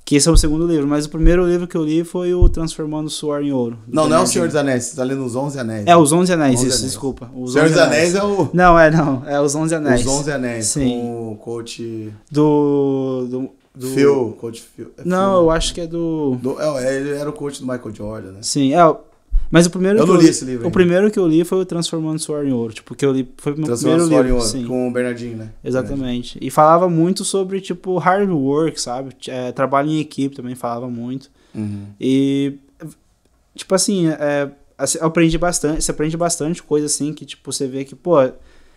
Que esse é o segundo livro, mas o primeiro livro que eu li foi o Transformando o Suor em Ouro. Não, não é o Senhor dos Anéis, você tá lendo Os Onze Anéis. É, Os Onze Anéis, Onze isso, Anéis. desculpa. O Senhor dos Anéis. Anéis. é o... Não, é não, é Os Onze Anéis. Os Onze Anéis, Sim. com o coach... Do... do... do... Phil, coach Phil. É Phil. não, eu acho que é do... do é, ele era o coach do Michael Jordan, né? Sim, é, mas o primeiro eu que não eu li esse livro. O ainda. primeiro que eu li foi o Transformando Suor em Ouro, tipo, que eu li foi o meu primeiro Suor livro, em Ouro, sim. com o Bernardinho, né? Exatamente. Bernardinho. E falava muito sobre tipo hard work, sabe? É, trabalho em equipe também falava muito. Uhum. E tipo assim, é, assim, aprendi bastante, você aprende bastante coisa assim que tipo você vê que, pô,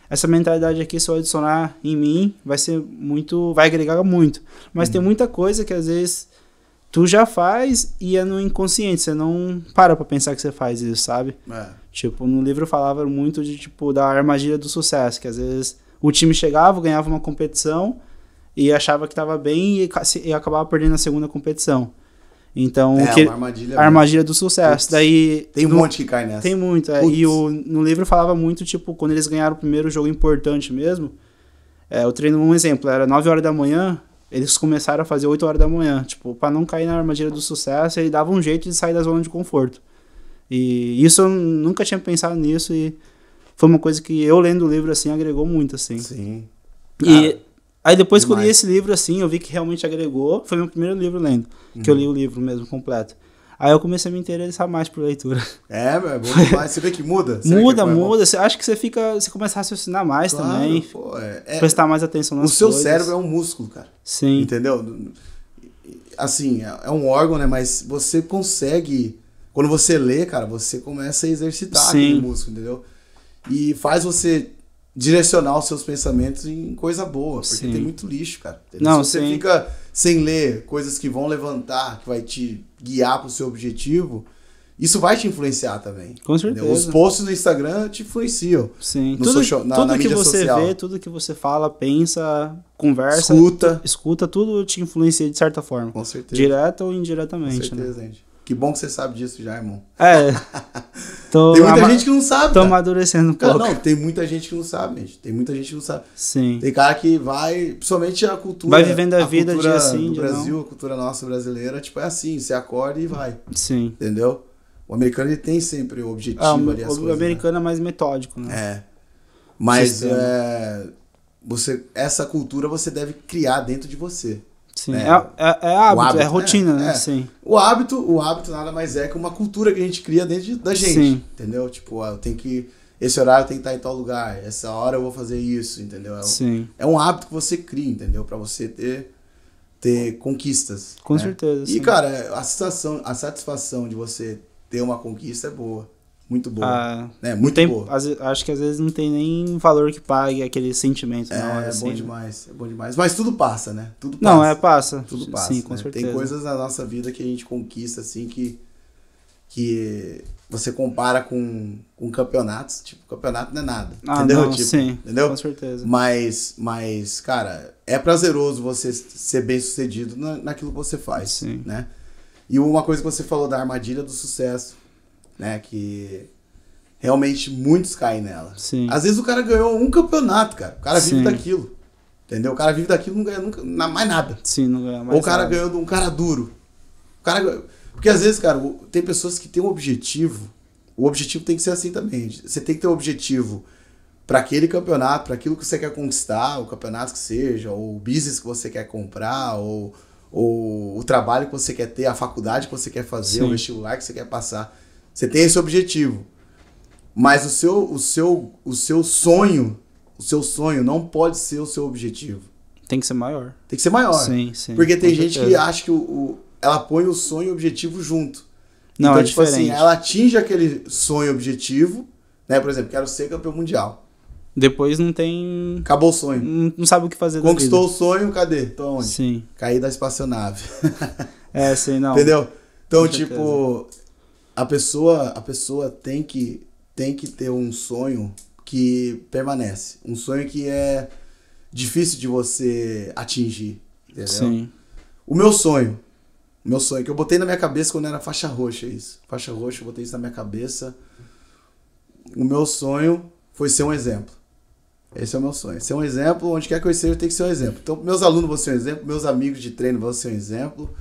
essa mentalidade aqui, se eu adicionar em mim, vai ser muito. vai agregar muito. Mas uhum. tem muita coisa que às vezes tu já faz e é no inconsciente, você não para pra pensar que você faz isso, sabe? É. Tipo, no livro falava muito de, tipo, da armadilha do sucesso, que às vezes o time chegava, ganhava uma competição e achava que tava bem e, e acabava perdendo a segunda competição. Então, é, que, armadilha, a armadilha do sucesso. Putz, Daí tem no, um monte que cai nessa. Tem muito, é, E o, no livro falava muito, tipo, quando eles ganharam o primeiro jogo importante mesmo, é, eu treino um exemplo, era 9 horas da manhã, eles começaram a fazer 8 horas da manhã, tipo, para não cair na armadilha do sucesso, ele dava um jeito de sair da zona de conforto. E isso eu nunca tinha pensado nisso e foi uma coisa que eu lendo o livro assim agregou muito assim. Sim. E ah, aí depois demais. que eu li esse livro assim, eu vi que realmente agregou, foi meu primeiro livro lendo, uhum. que eu uhum. li o livro mesmo completo. Aí eu comecei a me interessar mais por leitura. É, é bom demais. Você vê que muda? Será muda, que é muda. Você, acho que você fica. Você começa a raciocinar mais claro, também. Pô, é, é, prestar mais atenção nas O seu coisas. cérebro é um músculo, cara. Sim. Entendeu? Assim, é, é um órgão, né? Mas você consegue. Quando você lê, cara, você começa a exercitar Sim. aquele músculo, entendeu? E faz você direcionar os seus pensamentos em coisa boa, porque sim. tem muito lixo, cara. Não, você sim. fica sem ler coisas que vão levantar, que vai te guiar para o seu objetivo, isso vai te influenciar também. Com certeza. Entendeu? Os posts no Instagram te influenciam. Sim. tudo social, na, tudo na que você social. vê, tudo que você fala, pensa, conversa, escuta, escuta, tudo te influencia de certa forma. Com certeza. Direta ou indiretamente. Com né? certeza, né? gente. Que bom que você sabe disso já, irmão. É. Tô tem muita gente que não sabe. Tô cara. amadurecendo um cara, Não, tem muita gente que não sabe, gente. Tem muita gente que não sabe. Sim. Tem cara que vai, principalmente a cultura. Vai vivendo a, a vida de assim, do Brasil, não. a cultura nossa brasileira, tipo, é assim, você acorda e vai. Sim. Entendeu? O americano ele tem sempre o objetivo ah, ali, as O coisas, né? americano né? é mais metódico, né? É. Mas é, você, essa cultura você deve criar dentro de você. Sim, né? é, é, é hábito, hábito, é rotina, né? É, é. Sim. O hábito, o hábito nada mais é que uma cultura que a gente cria dentro de, da gente, Sim. entendeu? Tipo, ah, eu tenho que esse horário tem que estar em tal lugar, essa hora eu vou fazer isso, entendeu? É um, Sim. É um hábito que você cria, entendeu? Para você ter ter conquistas. Com né? certeza. E cara, a satisfação a satisfação de você ter uma conquista é boa. Muito boa. Ah, é, muito tem, boa. As, acho que às vezes não tem nem valor que pague aquele sentimento. É, hora, é assim, bom né? demais, é bom demais. Mas tudo passa, né? Tudo passa. Não, é, passa. Tudo passa. Sim, com né? certeza. Tem coisas na nossa vida que a gente conquista, assim, que, que você compara com, com campeonatos. Tipo, campeonato não é nada. Ah, entendeu? Não, tipo, sim, entendeu? com certeza. Mas, mas, cara, é prazeroso você ser bem sucedido na, naquilo que você faz, sim. né? E uma coisa que você falou da armadilha do sucesso né? Que realmente muitos caem nela. Sim. Às vezes o cara ganhou um campeonato, cara. O cara Sim. vive daquilo. Entendeu? O cara vive daquilo não ganha nunca, mais nada. Sim, não ganha mais Ou o cara nada. ganhou de um cara duro. O cara, porque às vezes, cara, tem pessoas que têm um objetivo. O objetivo tem que ser assim também. Você tem que ter um objetivo para aquele campeonato, para aquilo que você quer conquistar, o campeonato que seja, ou o business que você quer comprar, ou, ou o trabalho que você quer ter, a faculdade que você quer fazer, Sim. o vestibular que você quer passar. Você tem esse objetivo. Mas o seu, o seu, o seu sonho, o seu sonho não pode ser o seu objetivo. Tem que ser maior. Tem que ser maior. Sim, sim. Porque tem gente certeza. que acha que o, o, ela põe o sonho e o objetivo junto. Não, então, é tipo assim, diferente. assim, ela atinge aquele sonho objetivo, né? Por exemplo, quero ser campeão mundial. Depois não tem. Acabou o sonho. Não, não sabe o que fazer. Conquistou o sonho, cadê? Então onde? Sim. Caí da espaçonave. é, sim, não. Entendeu? Então, Com tipo, certeza a pessoa, a pessoa tem que tem que ter um sonho que permanece, um sonho que é difícil de você atingir, entendeu? Sim. O meu sonho, o meu sonho que eu botei na minha cabeça quando era faixa roxa isso, faixa roxa, eu botei isso na minha cabeça. O meu sonho foi ser um exemplo. Esse é o meu sonho. Ser um exemplo, onde quer que eu esteja, tem que ser um exemplo. Então, meus alunos vão ser um exemplo, meus amigos de treino vão ser um exemplo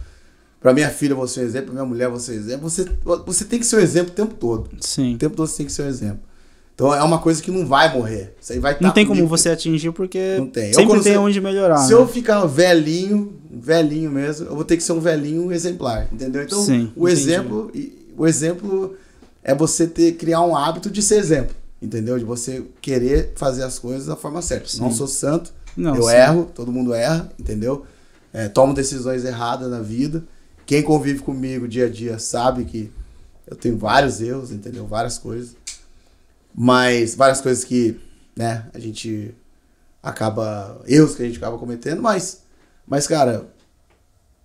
para minha filha você é um exemplo, pra minha mulher você é um exemplo. Você, você tem que ser um exemplo o tempo todo. Sim. O tempo todo você tem que ser um exemplo. Então é uma coisa que não vai morrer. Você vai Não tá tem como você atingir porque não tem. sempre eu, tem você, onde melhorar. Se né? eu ficar velhinho, velhinho mesmo, eu vou ter que ser um velhinho exemplar, entendeu? Então Sim, o entendi. exemplo, o exemplo é você ter criar um hábito de ser exemplo, entendeu? De você querer fazer as coisas da forma certa. Sim. Não sou santo, não, eu sim. erro, todo mundo erra, entendeu? É, tomo decisões erradas na vida. Quem convive comigo dia a dia sabe que eu tenho vários erros, entendeu? Várias coisas. Mas várias coisas que, né, a gente acaba erros que a gente acaba cometendo, mas mas cara,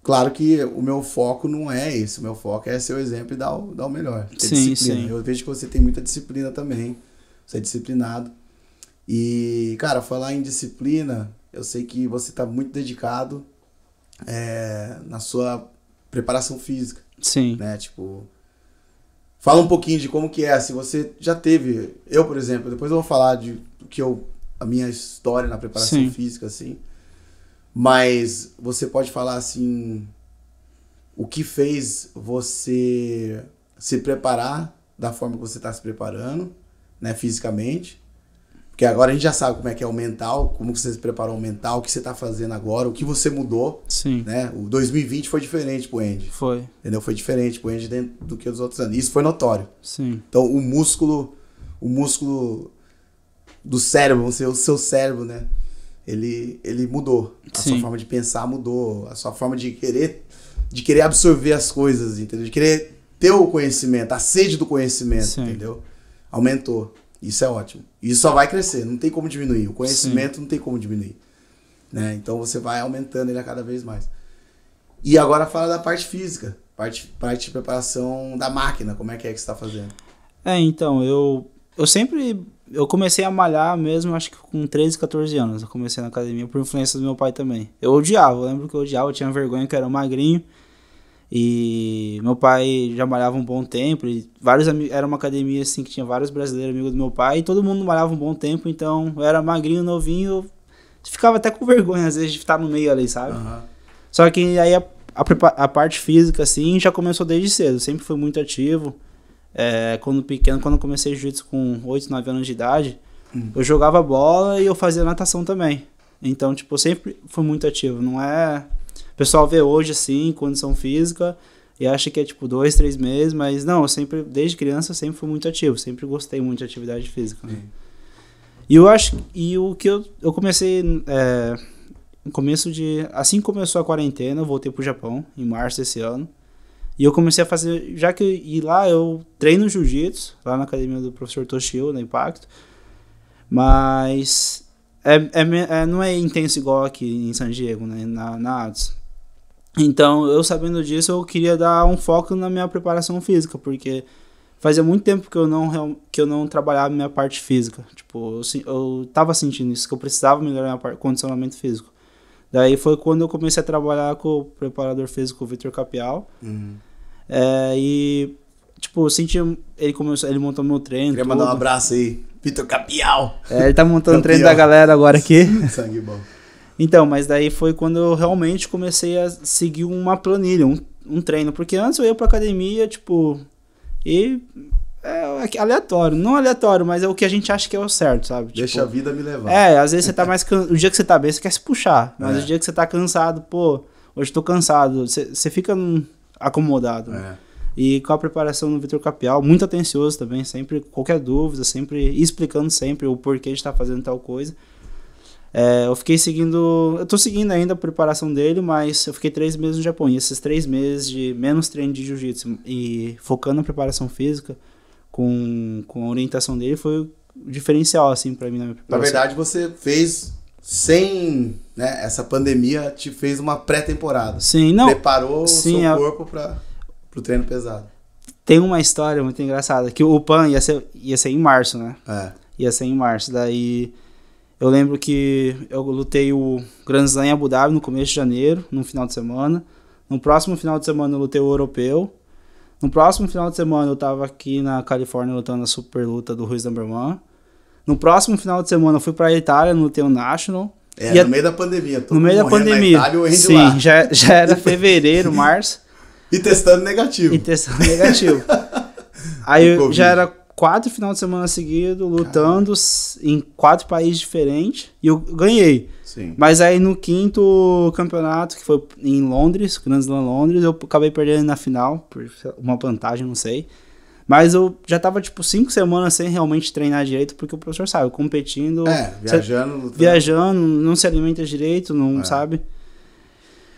claro que o meu foco não é esse, o meu foco é ser o exemplo e dar o, dar o melhor. Ter sim, disciplina. sim. Eu vejo que você tem muita disciplina também. Você é disciplinado. E, cara, falar em disciplina, eu sei que você está muito dedicado é, na sua preparação física. Sim. Né? Tipo, fala um pouquinho de como que é, se você já teve, eu, por exemplo, depois eu vou falar de que eu a minha história na preparação Sim. física assim. Mas você pode falar assim o que fez você se preparar da forma que você está se preparando, né, fisicamente, porque agora a gente já sabe como é que é o mental, como você se preparou o mental, o que você está fazendo agora, o que você mudou. Sim. Né? O 2020 foi diferente pro Andy. Foi. Entendeu? Foi diferente pro Andy dentro do que os outros anos. Isso foi notório. Sim. Então o músculo, o músculo do cérebro, você, o seu cérebro, né? Ele, ele mudou. A Sim. sua forma de pensar mudou. A sua forma de querer, de querer absorver as coisas, entendeu? De querer ter o conhecimento, a sede do conhecimento, Sim. entendeu? Aumentou. Isso é ótimo. Isso só vai crescer, não tem como diminuir. O conhecimento Sim. não tem como diminuir. Né? Então você vai aumentando ele a cada vez mais. E agora fala da parte física, parte, parte de preparação da máquina, como é que é que você está fazendo? É, então, eu, eu sempre. Eu comecei a malhar mesmo, acho que com 13, 14 anos. Eu comecei na academia por influência do meu pai também. Eu odiava, eu lembro que eu odiava, eu tinha vergonha que eu era magrinho. E meu pai já malhava um bom tempo, e vários era uma academia assim que tinha vários brasileiros amigos do meu pai, e todo mundo malhava um bom tempo, então eu era magrinho, novinho, eu ficava até com vergonha às vezes de estar no meio ali, sabe? Uhum. Só que aí a, a, a, parte física assim já começou desde cedo, sempre fui muito ativo. É, quando pequeno, quando eu comecei jiu-jitsu com 8, 9 anos de idade, uhum. eu jogava bola e eu fazia natação também. Então, tipo, sempre fui muito ativo, não é o pessoal vê hoje assim, condição física, e acha que é tipo dois, três meses, mas não, eu sempre, desde criança, eu sempre fui muito ativo, sempre gostei muito de atividade física. Né? E eu acho, e o que eu, eu comecei, é, no começo de, assim que começou a quarentena, eu voltei pro Japão, em março desse ano, e eu comecei a fazer, já que e lá eu treino jiu-jitsu, lá na academia do professor Toshio, na Impacto, mas é, é, é, não é intenso igual aqui em San Diego, né, na, na ADS. Então, eu sabendo disso, eu queria dar um foco na minha preparação física, porque fazia muito tempo que eu não que eu não trabalhava minha parte física. Tipo, eu, eu tava sentindo isso que eu precisava melhorar meu parte, condicionamento físico. Daí foi quando eu comecei a trabalhar com o preparador físico Vitor Capial. Uhum. É, e tipo, eu senti ele começou, ele montou meu treino. Queria mandar um abraço aí, Vitor Capial. É, ele tá montando o treino da galera agora aqui. Sangue bom. Então, mas daí foi quando eu realmente comecei a seguir uma planilha, um, um treino. Porque antes eu ia pra academia, tipo. E. É aleatório, não aleatório, mas é o que a gente acha que é o certo, sabe? Tipo, Deixa a vida me levar. É, às vezes você tá mais. Can... o dia que você tá bem, você quer se puxar. Mas é. o dia que você tá cansado, pô, hoje tô cansado. Você fica acomodado. Né? É. Né? E com a preparação do Vitor Capial, muito atencioso também, sempre, qualquer dúvida, sempre explicando sempre o porquê de estar tá fazendo tal coisa. É, eu fiquei seguindo. Eu tô seguindo ainda a preparação dele, mas eu fiquei três meses no Japão. E esses três meses de menos treino de jiu-jitsu e focando na preparação física com, com a orientação dele foi diferencial, assim, para mim na minha preparação. Na verdade, você fez sem. Né, essa pandemia te fez uma pré-temporada. Sim, não. Preparou sim, o seu a... corpo para o treino pesado. Tem uma história muito engraçada que o PAN ia ser, ia ser em março, né? É. Ia ser em março. Daí eu lembro que eu lutei o Grand Slam em Abu Dhabi no começo de janeiro, no final de semana. No próximo final de semana eu lutei o europeu. No próximo final de semana eu estava aqui na Califórnia lutando a super luta do Ruiz Numberman. No próximo final de semana eu fui para a Itália, lutei o National. É, e no meio da pandemia. No meio da pandemia. Itália, Sim, já, já era fevereiro, março. e testando negativo. E testando negativo. Aí já era quatro final de semana seguido lutando Caramba. em quatro países diferentes e eu ganhei. Sim. Mas aí no quinto campeonato, que foi em Londres, Grand Slam Londres, eu acabei perdendo na final por uma vantagem, não sei. Mas eu já tava, tipo, cinco semanas sem realmente treinar direito, porque o professor sabe, competindo. É, viajando. lutando. viajando, não se alimenta direito, não é. sabe.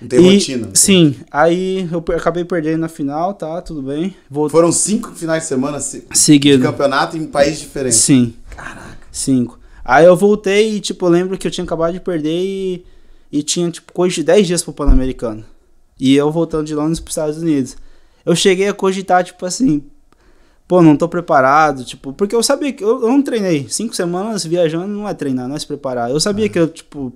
Não tem e, rotina. Sim, tem. aí eu acabei perdendo na final, tá, tudo bem. Vou... Foram cinco finais de semana se... seguido. de campeonato em países país diferente. Sim. Caraca. Cinco. Aí eu voltei e, tipo, eu lembro que eu tinha acabado de perder e, e tinha, tipo, coisa de 10 dias pro Pan-Americano. E eu voltando de Londres pros Estados Unidos. Eu cheguei a cogitar, tipo assim, pô, não tô preparado, tipo, porque eu sabia que eu, eu não treinei. Cinco semanas viajando não é treinar, não é se preparar. Eu sabia é. que eu, tipo,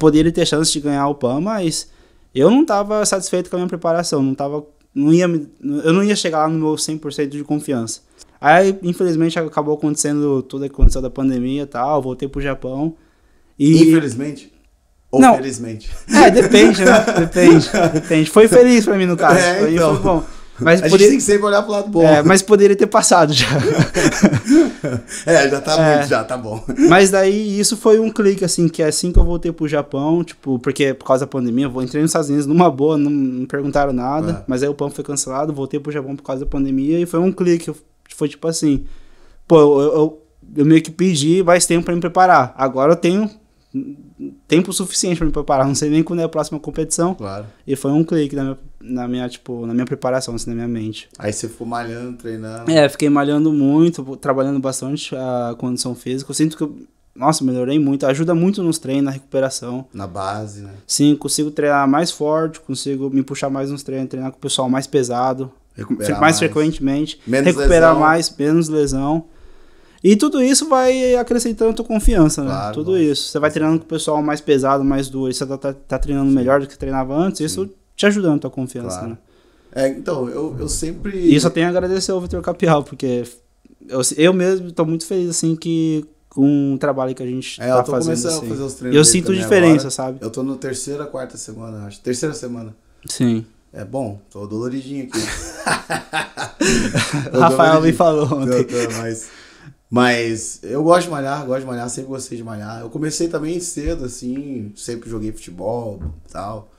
poderia ter chance de ganhar o PAN, mas eu não estava satisfeito com a minha preparação, não tava, não ia, eu não ia chegar lá no meu 100% de confiança. Aí, infelizmente, acabou acontecendo tudo que aconteceu da pandemia e tal, voltei pro Japão. E... Infelizmente? Ou não. felizmente? É, depende, né? Depende, depende. Foi feliz para mim, no caso. É, então. Foi bom. Mas a poder... gente tem que sempre olhar pro lado bom. É, mas poderia ter passado já. é, já tá é. muito, já, tá bom. Mas daí isso foi um clique, assim, que é assim que eu voltei pro Japão, tipo, porque é por causa da pandemia, eu entrei nos Estados Unidos numa boa, não me perguntaram nada, é. mas aí o PAN foi cancelado, voltei pro Japão por causa da pandemia e foi um clique. Foi tipo assim, pô, eu, eu, eu meio que pedi mais tempo para me preparar. Agora eu tenho tempo suficiente para me preparar, não sei nem quando é a próxima competição. Claro. E foi um clique na minha, na minha, tipo, na minha preparação, assim, na minha mente. Aí você ficou malhando, treinando. É, fiquei malhando muito, trabalhando bastante a condição física. Eu sinto que nossa, melhorei muito, ajuda muito nos treinos, na recuperação. Na base, né? Sim, consigo treinar mais forte, consigo me puxar mais nos treinos, treinar com o pessoal mais pesado, recuperar mais, mais. frequentemente, menos recuperar lesão. mais, menos lesão. E tudo isso vai acrescentando confiança, né? Claro, tudo nossa. isso. Você vai treinando com o pessoal mais pesado, mais duro, você tá, tá, tá treinando melhor do que treinava antes, isso te ajudando a tua confiança, claro. né? É, então, eu, eu sempre. E só tenho a agradecer ao Vitor Capial, porque eu, eu mesmo estou muito feliz, assim, que com o trabalho que a gente é, tá eu tô fazendo. Começando assim. a fazer os treinos eu sinto diferença, agora. sabe? Eu tô no terceira, quarta semana, acho. Terceira semana. Sim. É bom, tô doloridinho aqui. tô Rafael doloridinho. me falou ontem. Tô, tô, mas mas eu gosto de malhar, gosto de malhar, sempre gostei de malhar. Eu comecei também cedo, assim, sempre joguei futebol tal.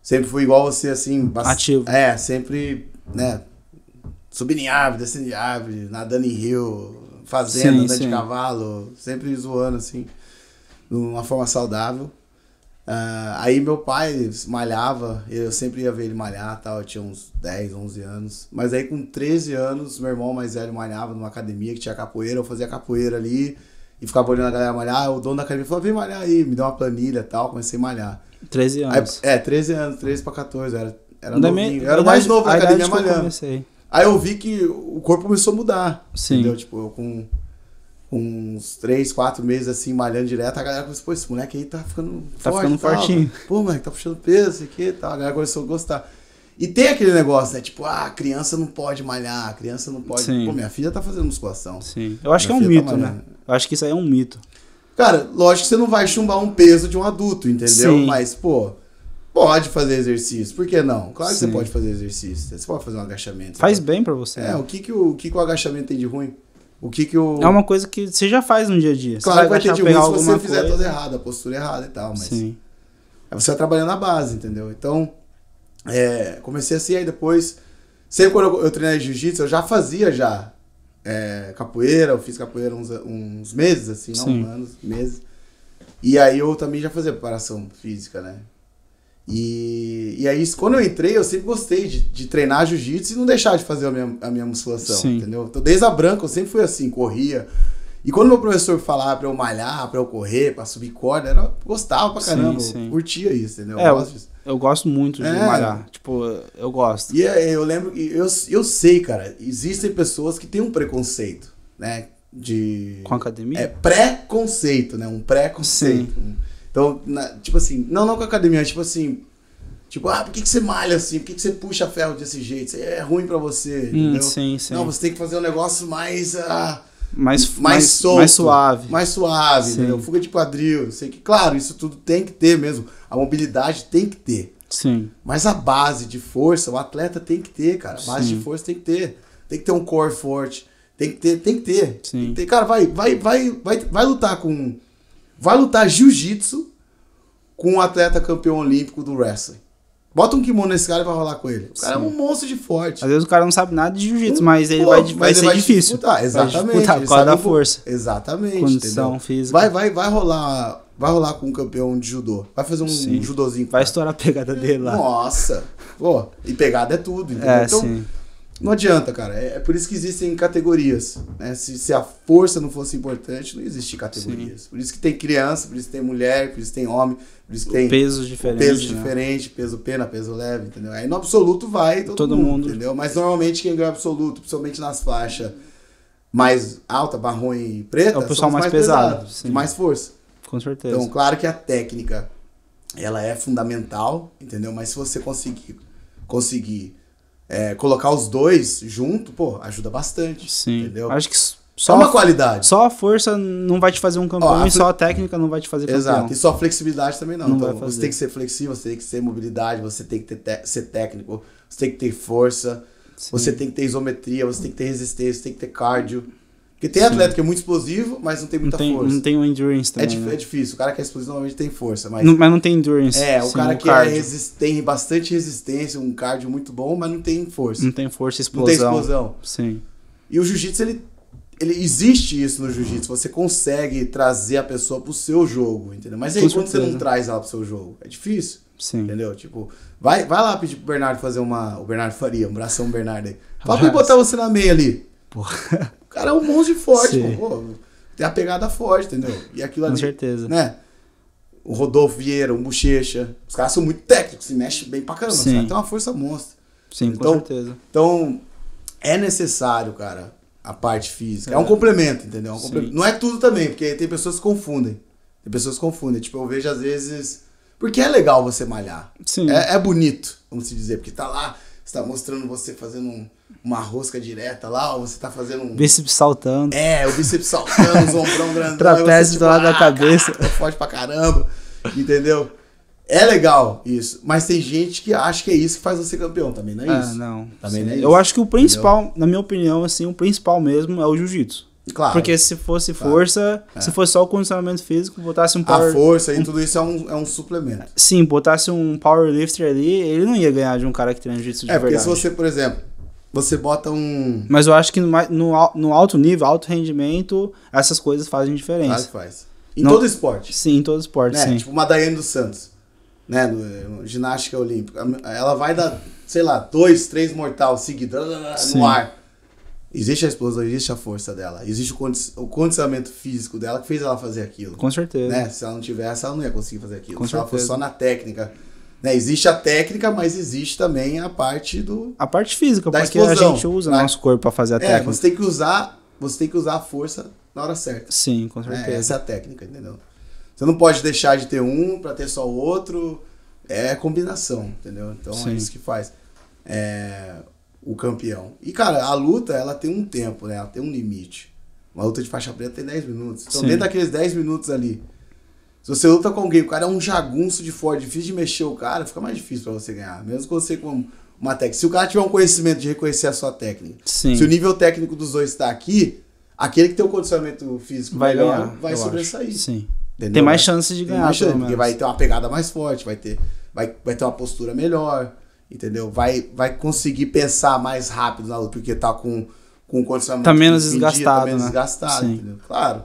Sempre fui igual você, assim, bastante. Ativo. É, sempre, né? Subindo em árvore, descendo em árvore, nadando em rio, fazendo, andando de cavalo, sempre zoando, assim, de uma forma saudável. Uh, aí meu pai malhava, eu sempre ia ver ele malhar, tal, eu tinha uns 10, 11 anos. Mas aí com 13 anos, meu irmão mais velho malhava numa academia que tinha capoeira, eu fazia capoeira ali e ficava olhando a galera malhar. O dono da academia falou: "Vem malhar aí, me dá uma planilha", tal, comecei a malhar. 13 anos. Aí, é, 13 anos, 13 para 14, era era é novinho. eu era mais novo na academia malhando. Aí eu vi que o corpo começou a mudar. Sim. Entendeu? Tipo, eu com uns 3, 4 meses assim, malhando direto, a galera começou, pô, esse moleque aí tá ficando tá forte. Tá ficando fortinho. Pô, moleque, tá puxando peso, aqui e tal. A galera começou a gostar. E tem aquele negócio, né? Tipo, ah, a criança não pode malhar, a criança não pode. Sim. Pô, minha filha tá fazendo musculação. Sim. Eu acho minha que é um tá mito, tá né? Eu acho que isso aí é um mito. Cara, lógico que você não vai chumbar um peso de um adulto, entendeu? Sim. Mas, pô, Pode fazer exercício, por que não? Claro que você pode fazer exercício. Né? Você pode fazer um agachamento. Faz bem para você. É, né? o que, que o, o, que, que o agachamento tem de ruim? O que que Eu... É uma coisa que você já faz no dia a dia. Claro que vai, ter de ruim se você fizer tudo errado, a postura errada e tal, mas... Sim. Aí você vai trabalhando a base, entendeu? Então, é, comecei assim, aí depois... Sempre quando eu, treinei jiu-jitsu, eu já fazia já é, capoeira, eu fiz capoeira uns, uns meses, assim, Sim. não, anos, meses. E aí eu também já fazia preparação física, né? E, e aí, é quando eu entrei, eu sempre gostei de, de treinar jiu-jitsu e não deixar de fazer a minha, a minha musculação, Sim. entendeu? Então, desde a branca, eu sempre fui assim, corria. E quando meu professor falava pra eu malhar, pra eu correr, pra subir corda, era, gostava pra caramba, sim, sim. curtia isso, entendeu? É, eu, gosto disso. eu gosto muito de é. malhar, tipo, eu gosto. E é, eu lembro, eu, eu sei, cara, existem pessoas que têm um preconceito, né, de... Com academia? É, preconceito, né, um preconceito. Sim. Então, na, tipo assim, não não com a academia, tipo assim, tipo, ah, por que, que você malha assim? Por que, que você puxa ferro desse jeito? Isso é ruim para você, hum, entendeu? Hum, sim, sim. Não, você tem que fazer um negócio mais ah, mais, mais, mais, solto, mais suave. Mais suave, sim. entendeu? Fuga de quadril, sei que, claro, isso tudo tem que ter mesmo. A mobilidade tem que ter. Sim. Mas a base de força, o atleta tem que ter, cara. A base sim. de força tem que ter. Tem que ter um core forte. Tem que ter, tem que ter. Sim. Tem que ter. Cara, vai, vai, vai, vai, vai lutar com vai lutar jiu-jitsu com um atleta campeão olímpico do wrestling. Bota um kimono nesse cara e vai rolar com ele. O Sim. cara é um monstro de forte. Às vezes o cara não sabe nada de jiu-jitsu, um, mas ele vai, mas vai ser vai difícil. exatamente. Vai disputar por da força. Exatamente. Condição física. Vai, vai, vai rolar. Vai rolar com um campeão de judô. Vai fazer um sim. judozinho. Vai estourar a pegada dele lá. Nossa. Pô, e pegada é tudo, entendeu? É, então, sim. Não adianta, cara. É, é, por isso que existem categorias. Né? Se, se a força não fosse importante, não existe categorias. Sim. Por isso que tem criança, por isso que tem mulher, por isso que tem homem, por isso que tem. Pesos diferentes. Peso né? diferente, peso pena, peso leve, entendeu? Aí no absoluto vai todo, todo mundo, mundo, entendeu? Mas normalmente quem ganha absoluto, principalmente nas faixas mais alta, marrom e preta, é o pessoal mais, mais pesado, pesado de mais força. Com certeza. Então, claro que a técnica ela é fundamental, entendeu? Mas se você conseguir conseguir é, colocar os dois junto, pô, ajuda bastante. Sim. Entendeu? Acho que é só é uma qualidade. Só a força não vai te fazer um campeão Ó, e só a técnica não vai te fazer campeão. Exato. E só a flexibilidade também não. não então, você tem que ser flexível, você tem que ser mobilidade, você tem que ter ser técnico, você tem que ter força, Sim. você tem que ter isometria, você tem que ter resistência, você tem que ter cardio. Porque tem Sim. atleta que é muito explosivo, mas não tem muita não tem, força. Não tem o endurance é também. É, né? é, difícil. O cara que é explosivo normalmente tem força. Mas não, mas não tem endurance. É, o cara que é tem bastante resistência, um cardio muito bom, mas não tem força. Não tem força e explosão. Não tem explosão. Sim. E o jiu-jitsu, ele, ele existe isso no jiu-jitsu. Você consegue trazer a pessoa pro seu jogo, entendeu? Mas aí, Com quando certeza. você não traz ela pro seu jogo? É difícil. Sim. Entendeu? Tipo, vai, vai lá pedir pro Bernardo fazer uma. O Bernardo Faria, um bração Bernardo aí. Fala pra botar você na meia ali. Porra. cara é um monstro forte, pô. Tem a pegada forte, entendeu? E aquilo ali. Com certeza. Né? O Rodolfo Vieira, o Bochecha. Os caras são muito técnicos, se mexem bem pra caramba. Sim. Os tem uma força monstra. Sim, então, com certeza. Então, é necessário, cara, a parte física. É, é um complemento, entendeu? É um complemento. Não é tudo também, porque tem pessoas que confundem. Tem pessoas que confundem. Tipo, eu vejo às vezes. Porque é legal você malhar. Sim. É, é bonito, vamos se dizer, porque tá lá, está mostrando você fazendo um uma rosca direta lá, ou você tá fazendo um. Bíceps saltando. É, o bíceps saltando, os ombrão grandão. Trapézio do tipo, lado da ah, cabeça. Cara, forte pra caramba. Entendeu? É legal isso, mas tem gente que acha que é isso que faz você campeão, também não é ah, isso? não. Também não é isso. Eu acho que o principal, Entendeu? na minha opinião, assim, o principal mesmo é o jiu-jitsu. Claro. Porque se fosse claro. força, é. se fosse só o condicionamento físico, botasse um power... A força e tudo isso é um, é um suplemento. Sim, botasse um powerlifter ali, ele não ia ganhar de um cara que treina jiu-jitsu de é, verdade. É, porque se você, por exemplo, você bota um. Mas eu acho que no, no, no alto nível, alto rendimento, essas coisas fazem diferença. Claro que faz. Em todo esporte. Sim, em todo esporte, né? sim. Tipo uma Daiane dos Santos, né? No, ginástica olímpica. Ela vai dar, sei lá, dois, três mortal seguidos no sim. ar. Existe a explosão, existe a força dela, existe o condicionamento físico dela que fez ela fazer aquilo. Com certeza. Né? Se ela não tivesse, ela não ia conseguir fazer aquilo. Com Se certeza. ela fosse só na técnica né? Existe a técnica, mas existe também a parte do. A parte física, porque explosão, a gente usa o né? nosso corpo para fazer a é, técnica. Você tem que usar. Você tem que usar a força na hora certa. Sim, com é, certeza. É, essa é a técnica, entendeu? Você não pode deixar de ter um para ter só o outro. É combinação, entendeu? Então é Sim. é isso que faz é, o campeão. E, cara, a luta, ela tem um tempo, né? Ela tem um limite. Uma luta de faixa preta tem 10 minutos. Então, Sim. dentro daqueles 10 minutos ali, se você luta com alguém, o cara é um jagunço de forte, difícil de mexer o cara, fica mais difícil para você ganhar. Mesmo que você com uma técnica. Se o cara tiver um conhecimento de reconhecer a sua técnica, Sim. se o nível técnico dos dois está aqui, aquele que tem o condicionamento físico vai melhor ganhar, vai sobressair. Sim. Entendeu? Tem mais chances de ganhar. chance, porque vai ter uma pegada mais forte, vai ter, vai, vai ter uma postura melhor, entendeu? Vai, vai conseguir pensar mais rápido na luta, porque tá com, com condicionamento. Tá menos tá desgastado. Dia, tá menos né? desgastado, Sim. entendeu? Claro.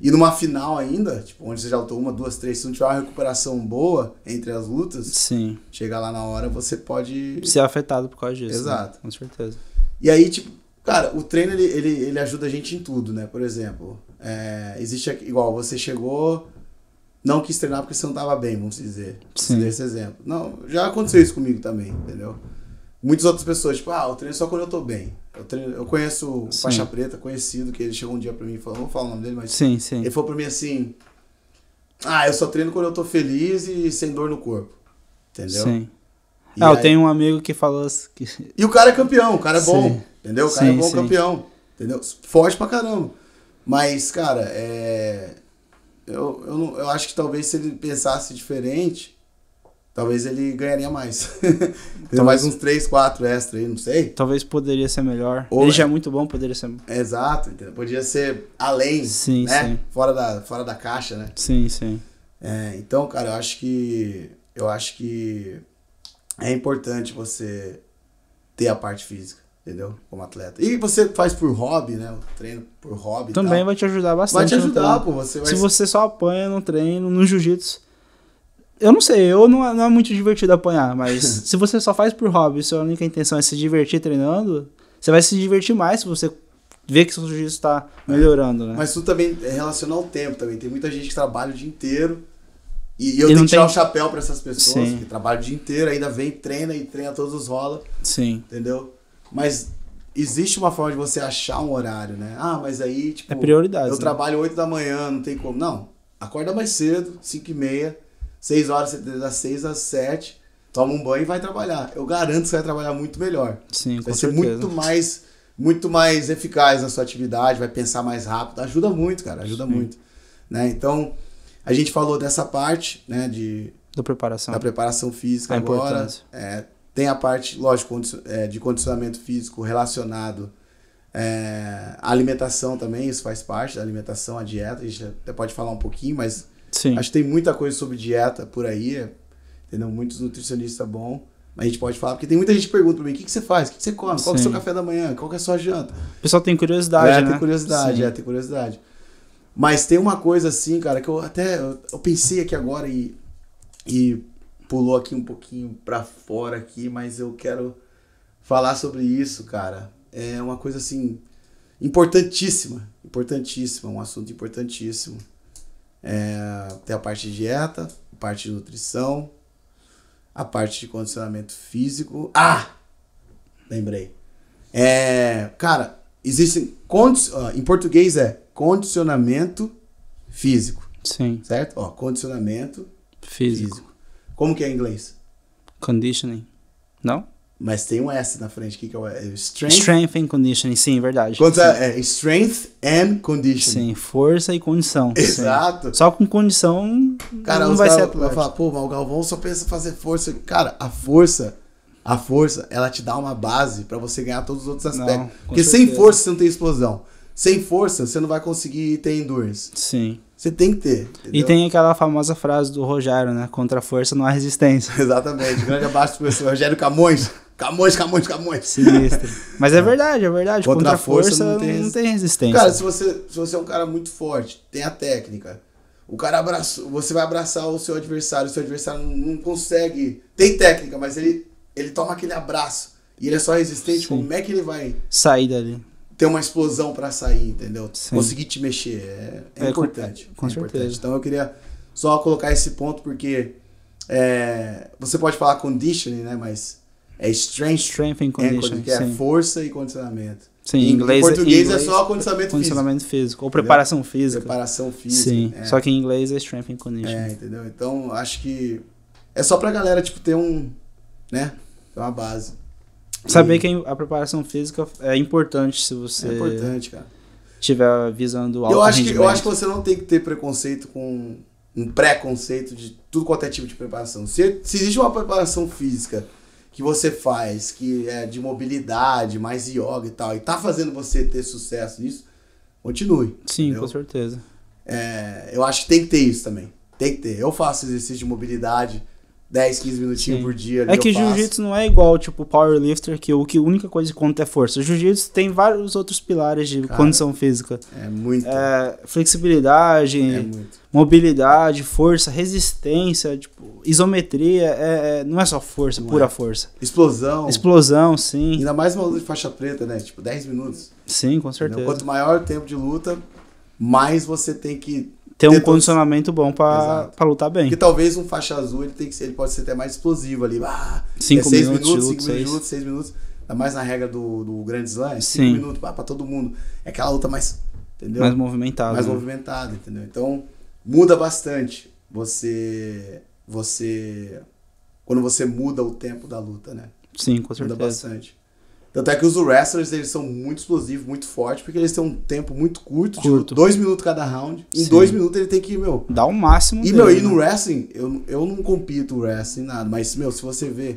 E numa final ainda, tipo, onde você já lutou uma, duas, três, se não tiver uma recuperação boa entre as lutas, sim. chegar lá na hora, você pode. Ser afetado por causa disso. Né? Exato. Né? Com certeza. E aí, tipo, cara, o treino ele, ele, ele ajuda a gente em tudo, né? Por exemplo, é, existe. Igual, você chegou, não quis treinar porque você não tava bem, vamos dizer. Sim. Esse exemplo. Não, já aconteceu isso comigo também, entendeu? muitas outras pessoas, tipo, ah, eu treino só quando eu tô bem. Eu, treino, eu conheço sim. faixa preta, conhecido, que ele chegou um dia pra mim e falou, não vou falar o nome dele, mas. Sim, sim. Ele falou pra mim assim: Ah, eu só treino quando eu tô feliz e sem dor no corpo. Entendeu? Sim. E ah, aí... eu tenho um amigo que falou. Que... E o cara é campeão, o cara é sim. bom. Entendeu? O cara é sim, é bom campeão. Entendeu? Forte pra caramba. Mas, cara, é. Eu, eu, não, eu acho que talvez se ele pensasse diferente, talvez ele ganharia mais. então mais uns 3, 4 extra aí, não sei. Talvez poderia ser melhor. Ou, ele é. já é muito bom, poderia ser. Exato, entendeu? podia ser além, sim, né? Sim. Fora da fora da caixa, né? Sim, sim. É, então, cara, eu acho que eu acho que é importante você ter a parte física, entendeu? Como atleta. E você faz por hobby, né? treino por hobby. Também vai te ajudar bastante. Vai te ajudar, pô. Você vai... Se você só apanha no treino, no jiu-jitsu, eu não sei, eu não, é, não é muito divertido apanhar, mas se você só faz por hobby, sua única intenção é se divertir treinando, você vai se divertir mais se você ver que seu jiu está é. melhorando, né? Mas tudo também é relacionar o tempo também. Tem muita gente que trabalha o dia inteiro. E, e eu e tenho que tirar tem... o chapéu para essas pessoas Sim. que trabalham o dia inteiro, ainda vem, treina e treina todos os rola. Sim. Entendeu? Mas existe uma forma de você achar um horário, né? Ah, mas aí, tipo. É prioridade. Eu né? trabalho 8 da manhã, não tem como. Não. Acorda mais cedo, 5 e meia. 6 horas, das 6 às 7, toma um banho e vai trabalhar. Eu garanto que você vai trabalhar muito melhor. Sim, vai com ser certeza. muito mais muito mais eficaz na sua atividade, vai pensar mais rápido. Ajuda muito, cara, ajuda Sim. muito. Né? Então, a gente falou dessa parte, né, de da preparação, da preparação física a agora. É, tem a parte, lógico, é, de condicionamento físico relacionado é, à alimentação também, isso faz parte da alimentação, a dieta, a gente até pode falar um pouquinho, mas Sim. Acho que tem muita coisa sobre dieta por aí, entendeu? Muitos nutricionistas bons. A gente pode falar, porque tem muita gente que pergunta pra mim: o que, que você faz? O que, que você come? Qual é o seu café da manhã? Qual é a sua janta? O pessoal tem curiosidade, é, né? Tem curiosidade, Sim. é, tem curiosidade. Mas tem uma coisa assim, cara, que eu até eu pensei aqui agora e, e pulou aqui um pouquinho pra fora aqui, mas eu quero falar sobre isso, cara. É uma coisa assim importantíssima, importantíssima, um assunto importantíssimo. É, tem a parte de dieta, a parte de nutrição, a parte de condicionamento físico. Ah! Lembrei. É, cara, existem. em português é condicionamento físico. Sim. Certo? Ó, condicionamento físico. físico. Como que é em inglês? Conditioning. Não? Mas tem um S na frente, que, que é, é o strength. Strength and conditioning, sim, verdade. Quanto é? é, strength and conditioning. Sim, força e condição. Exato. Sim. Só com condição cara, não vai ser atleta. Vai falar, pô, mas o Galvão só pensa em fazer força. Cara, a força, a força, ela te dá uma base para você ganhar todos os outros aspectos. Não, Porque certeza. sem força você não tem explosão. Sem força você não vai conseguir ter endurance. Sim. Você tem que ter. Entendeu? E tem aquela famosa frase do Rogério, né? Contra a força não há resistência. Exatamente. Grande abraço pro Rogério Camões. Camões, Camões, Camões. Sinistro. Mas é verdade, é verdade. Contra, Contra a força, força não, tem... não, tem... resistência. Cara, se você, se você é um cara muito forte, tem a técnica. O cara abraça, você vai abraçar o seu adversário, o seu adversário não consegue. Tem técnica, mas ele, ele toma aquele abraço e ele é só resistente. Sim. Como é que ele vai sair dali? Ter uma explosão para sair, entendeu? Sim. Conseguir te mexer. É, é, é importante. Com, com é certeza. Importante. Então eu queria só colocar esse ponto porque é, você pode falar conditioning, né? Mas é strength, strength and é, conditioning. É, que é força e condicionamento. Sim, em inglês, é português inglês, é só condicionamento, condicionamento físico. físico. Ou preparação entendeu? física. Preparação física. Sim. É. Só que em inglês é strength and conditioning. É, entendeu? Então, acho que é só pra galera, tipo, ter um, né? Ter uma base. Saber e... que a preparação física é importante se você... É importante, cara. Tiver visando alto eu acho que Eu acho que você não tem que ter preconceito com... Um preconceito de tudo quanto é tipo de preparação. Se, se existe uma preparação física que você faz, que é de mobilidade, mais yoga e tal, e tá fazendo você ter sucesso nisso, continue. Sim, entendeu? com certeza. É, eu acho que tem que ter isso também. Tem que ter. Eu faço exercício de mobilidade 10, 15 minutinhos Sim. por dia. Ali é que jiu-jitsu não é igual, tipo, powerlifter, que o que a única coisa que conta é força. Jiu-jitsu tem vários outros pilares de Cara, condição física. É muito. É, flexibilidade, é muito. mobilidade, força, resistência, tipo, isometria. É, é não é só força, não pura é. força. Explosão. Explosão, sim. Ainda mais uma luta de faixa preta, né? Tipo, 10 minutos. Sim, com certeza. Entendeu? Quanto maior o tempo de luta, mais você tem que ter um condicionamento bom para lutar bem. Porque talvez um faixa azul ele tem que ser, ele pode ser até mais explosivo ali. Ah, cinco é seis minutos, minutos cinco seis. minutos, seis minutos. Ainda mais na regra do, do Grand Slam, é cinco Sim. minutos para todo mundo. É aquela luta mais, entendeu? Mais movimentada. Mais né? movimentada, entendeu? Então muda bastante. Você, você, quando você muda o tempo da luta, né? Sim, com certeza. Muda bastante. Tanto é que os wrestlers, eles são muito explosivos, muito fortes, porque eles têm um tempo muito curto, tipo, curto. de dois minutos cada round. Em Sim. dois minutos ele tem que, meu... Dar o um máximo E, dele, meu, e no né? wrestling, eu, eu não compito wrestling, nada. Mas, meu, se você vê...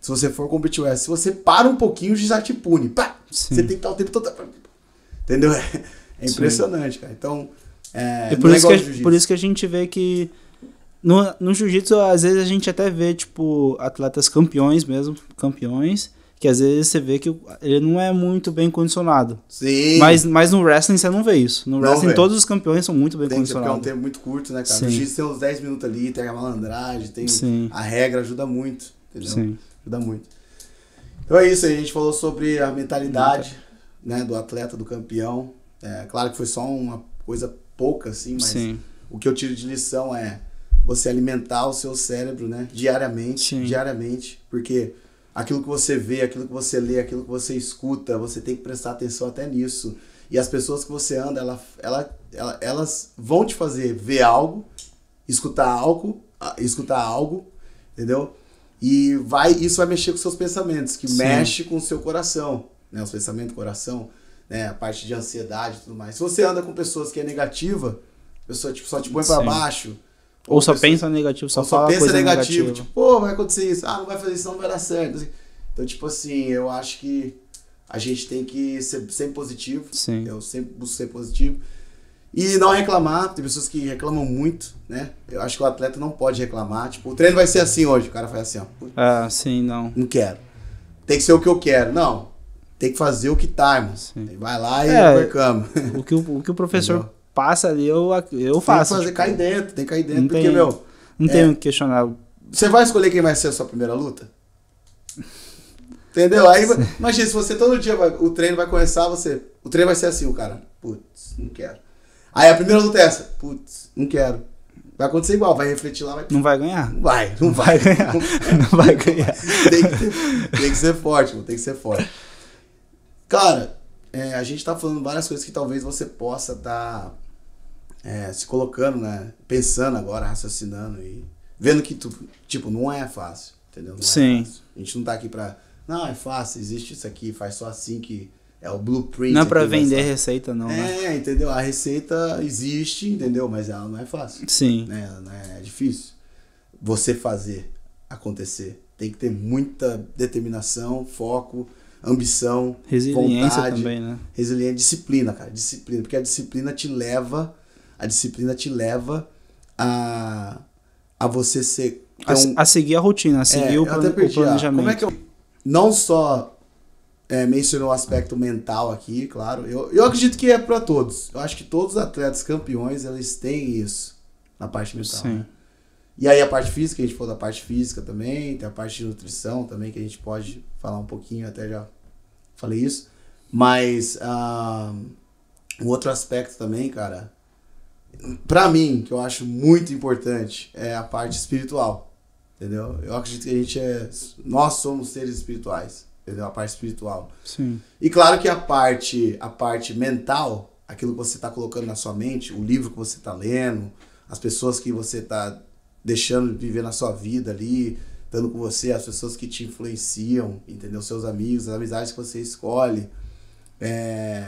Se você for competir wrestling, se você para um pouquinho, já te pune. Pá! Você tem que estar o tempo todo... Entendeu? É impressionante, cara. Então, é... E por, é isso é que, por isso que a gente vê que... No, no jiu-jitsu, às vezes a gente até vê, tipo, atletas campeões mesmo, campeões que às vezes você vê que ele não é muito bem condicionado. Sim. Mas, mas no wrestling você não vê isso. No não wrestling vê. todos os campeões são muito bem tem condicionados. Tem é um tempo muito curto, né, cara? Sim. No X tem uns 10 minutos ali, tem a malandragem, tem Sim. a regra, ajuda muito, entendeu? Sim. Ajuda muito. Então é isso, a gente falou sobre a mentalidade né, do atleta, do campeão. É, claro que foi só uma coisa pouca, assim, mas Sim. o que eu tiro de lição é você alimentar o seu cérebro, né? Diariamente, Sim. diariamente, porque Aquilo que você vê, aquilo que você lê, aquilo que você escuta, você tem que prestar atenção até nisso. E as pessoas que você anda, ela, ela, ela, elas vão te fazer ver algo, escutar algo, escutar algo, entendeu? E vai, isso vai mexer com seus pensamentos, que Sim. mexe com o seu coração, né? Os pensamentos, coração, né? A parte de ansiedade e tudo mais. Se você anda com pessoas que é negativa, pessoa tipo, só te põe para baixo, ou, só pensa negativo, só, só pensa coisa negativo, negativa. Tipo, pô, vai acontecer isso. Ah, não vai fazer isso, não vai dar certo. Então, tipo assim, eu acho que a gente tem que ser sempre positivo. Sim. Eu sempre busco ser positivo. E não reclamar, tem pessoas que reclamam muito, né? Eu acho que o atleta não pode reclamar. Tipo, o treino vai ser assim hoje, o cara faz assim, ó. Ah, sim, não. Não quero. Tem que ser o que eu quero. Não. Tem que fazer o que tá, irmão. Vai lá e é, percama. O que o, o que o professor Entendeu? passa ali, eu, eu faço. Tem que fazer tipo, cair dentro, tem que cair dentro. Porque, meu. Não é, tem o que questionar. Você vai escolher quem vai ser a sua primeira luta? Entendeu? Aí, imagina, se você todo dia vai, o treino vai começar, você. O treino vai ser assim, o cara. Putz, não quero. Aí a primeira luta é essa. Putz, não quero. Vai acontecer igual, vai refletir lá, vai. Não vai ganhar? Vai, não vai ganhar. não vai ganhar. tem, que ter, tem que ser forte, mano, tem que ser forte. Cara, é, a gente está falando várias coisas que talvez você possa estar tá, é, se colocando, né? Pensando agora, raciocinando e vendo que, tu, tipo, não é fácil, entendeu? Não é Sim. É fácil. A gente não está aqui para não, é fácil, existe isso aqui, faz só assim que é o blueprint. Não é para vender receita, não. Né? É, né? entendeu? A receita existe, entendeu? Mas ela não é fácil. Sim. Né? É, é difícil. Você fazer acontecer. Tem que ter muita determinação, foco ambição, resiliência vontade, também, né? Resiliência, disciplina, cara, disciplina, porque a disciplina te leva, a disciplina te leva a a você ser a, a, seguir a rotina, a seguir é, o, plan, perdi, o, planejamento. Como é que eu não só é, mencionou o aspecto mental aqui, claro. Eu, eu acredito que é para todos. Eu acho que todos os atletas campeões eles têm isso na parte mental. Sim. Né? E aí a parte física, a gente falou da parte física também, tem a parte de nutrição também, que a gente pode falar um pouquinho, até já falei isso. Mas uh, um outro aspecto também, cara, para mim, que eu acho muito importante, é a parte espiritual, entendeu? Eu acredito que a gente é, nós somos seres espirituais, entendeu? A parte espiritual. Sim. E claro que a parte, a parte mental, aquilo que você está colocando na sua mente, o livro que você está lendo, as pessoas que você está deixando de viver na sua vida ali, estando com você, as pessoas que te influenciam, entendeu? Seus amigos, as amizades que você escolhe, é,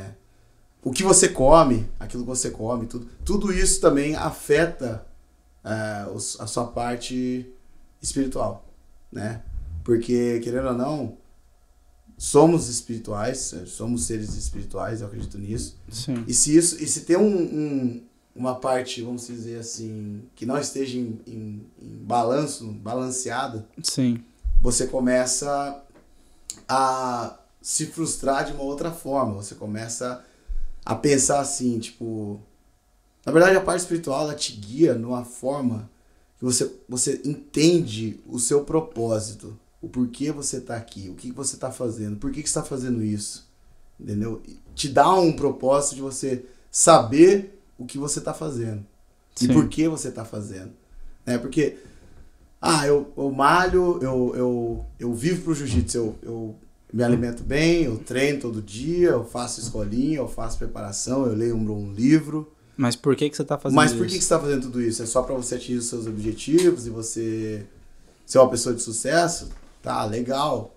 o que você come, aquilo que você come, tudo, tudo isso também afeta é, a sua parte espiritual, né? Porque, querendo ou não, somos espirituais, somos seres espirituais, eu acredito nisso. Sim. E se isso, e se tem um, um uma parte, vamos dizer assim, que não esteja em, em, em balanço, balanceada, Sim. você começa a se frustrar de uma outra forma. Você começa a pensar assim, tipo. Na verdade, a parte espiritual ela te guia numa forma que você, você entende o seu propósito, o porquê você está aqui, o que você está fazendo, por que, que você está fazendo isso. Entendeu? Te dá um propósito de você saber o que você está fazendo Sim. e por que você está fazendo. Né? Porque, ah, eu, eu malho, eu, eu, eu vivo pro jiu-jitsu, eu, eu me alimento bem, eu treino todo dia, eu faço escolinha, eu faço preparação, eu leio um, um livro. Mas por que, que você está fazendo Mas isso? Mas por que, que você está fazendo tudo isso? É só para você atingir os seus objetivos e você ser uma pessoa de sucesso? Tá, legal.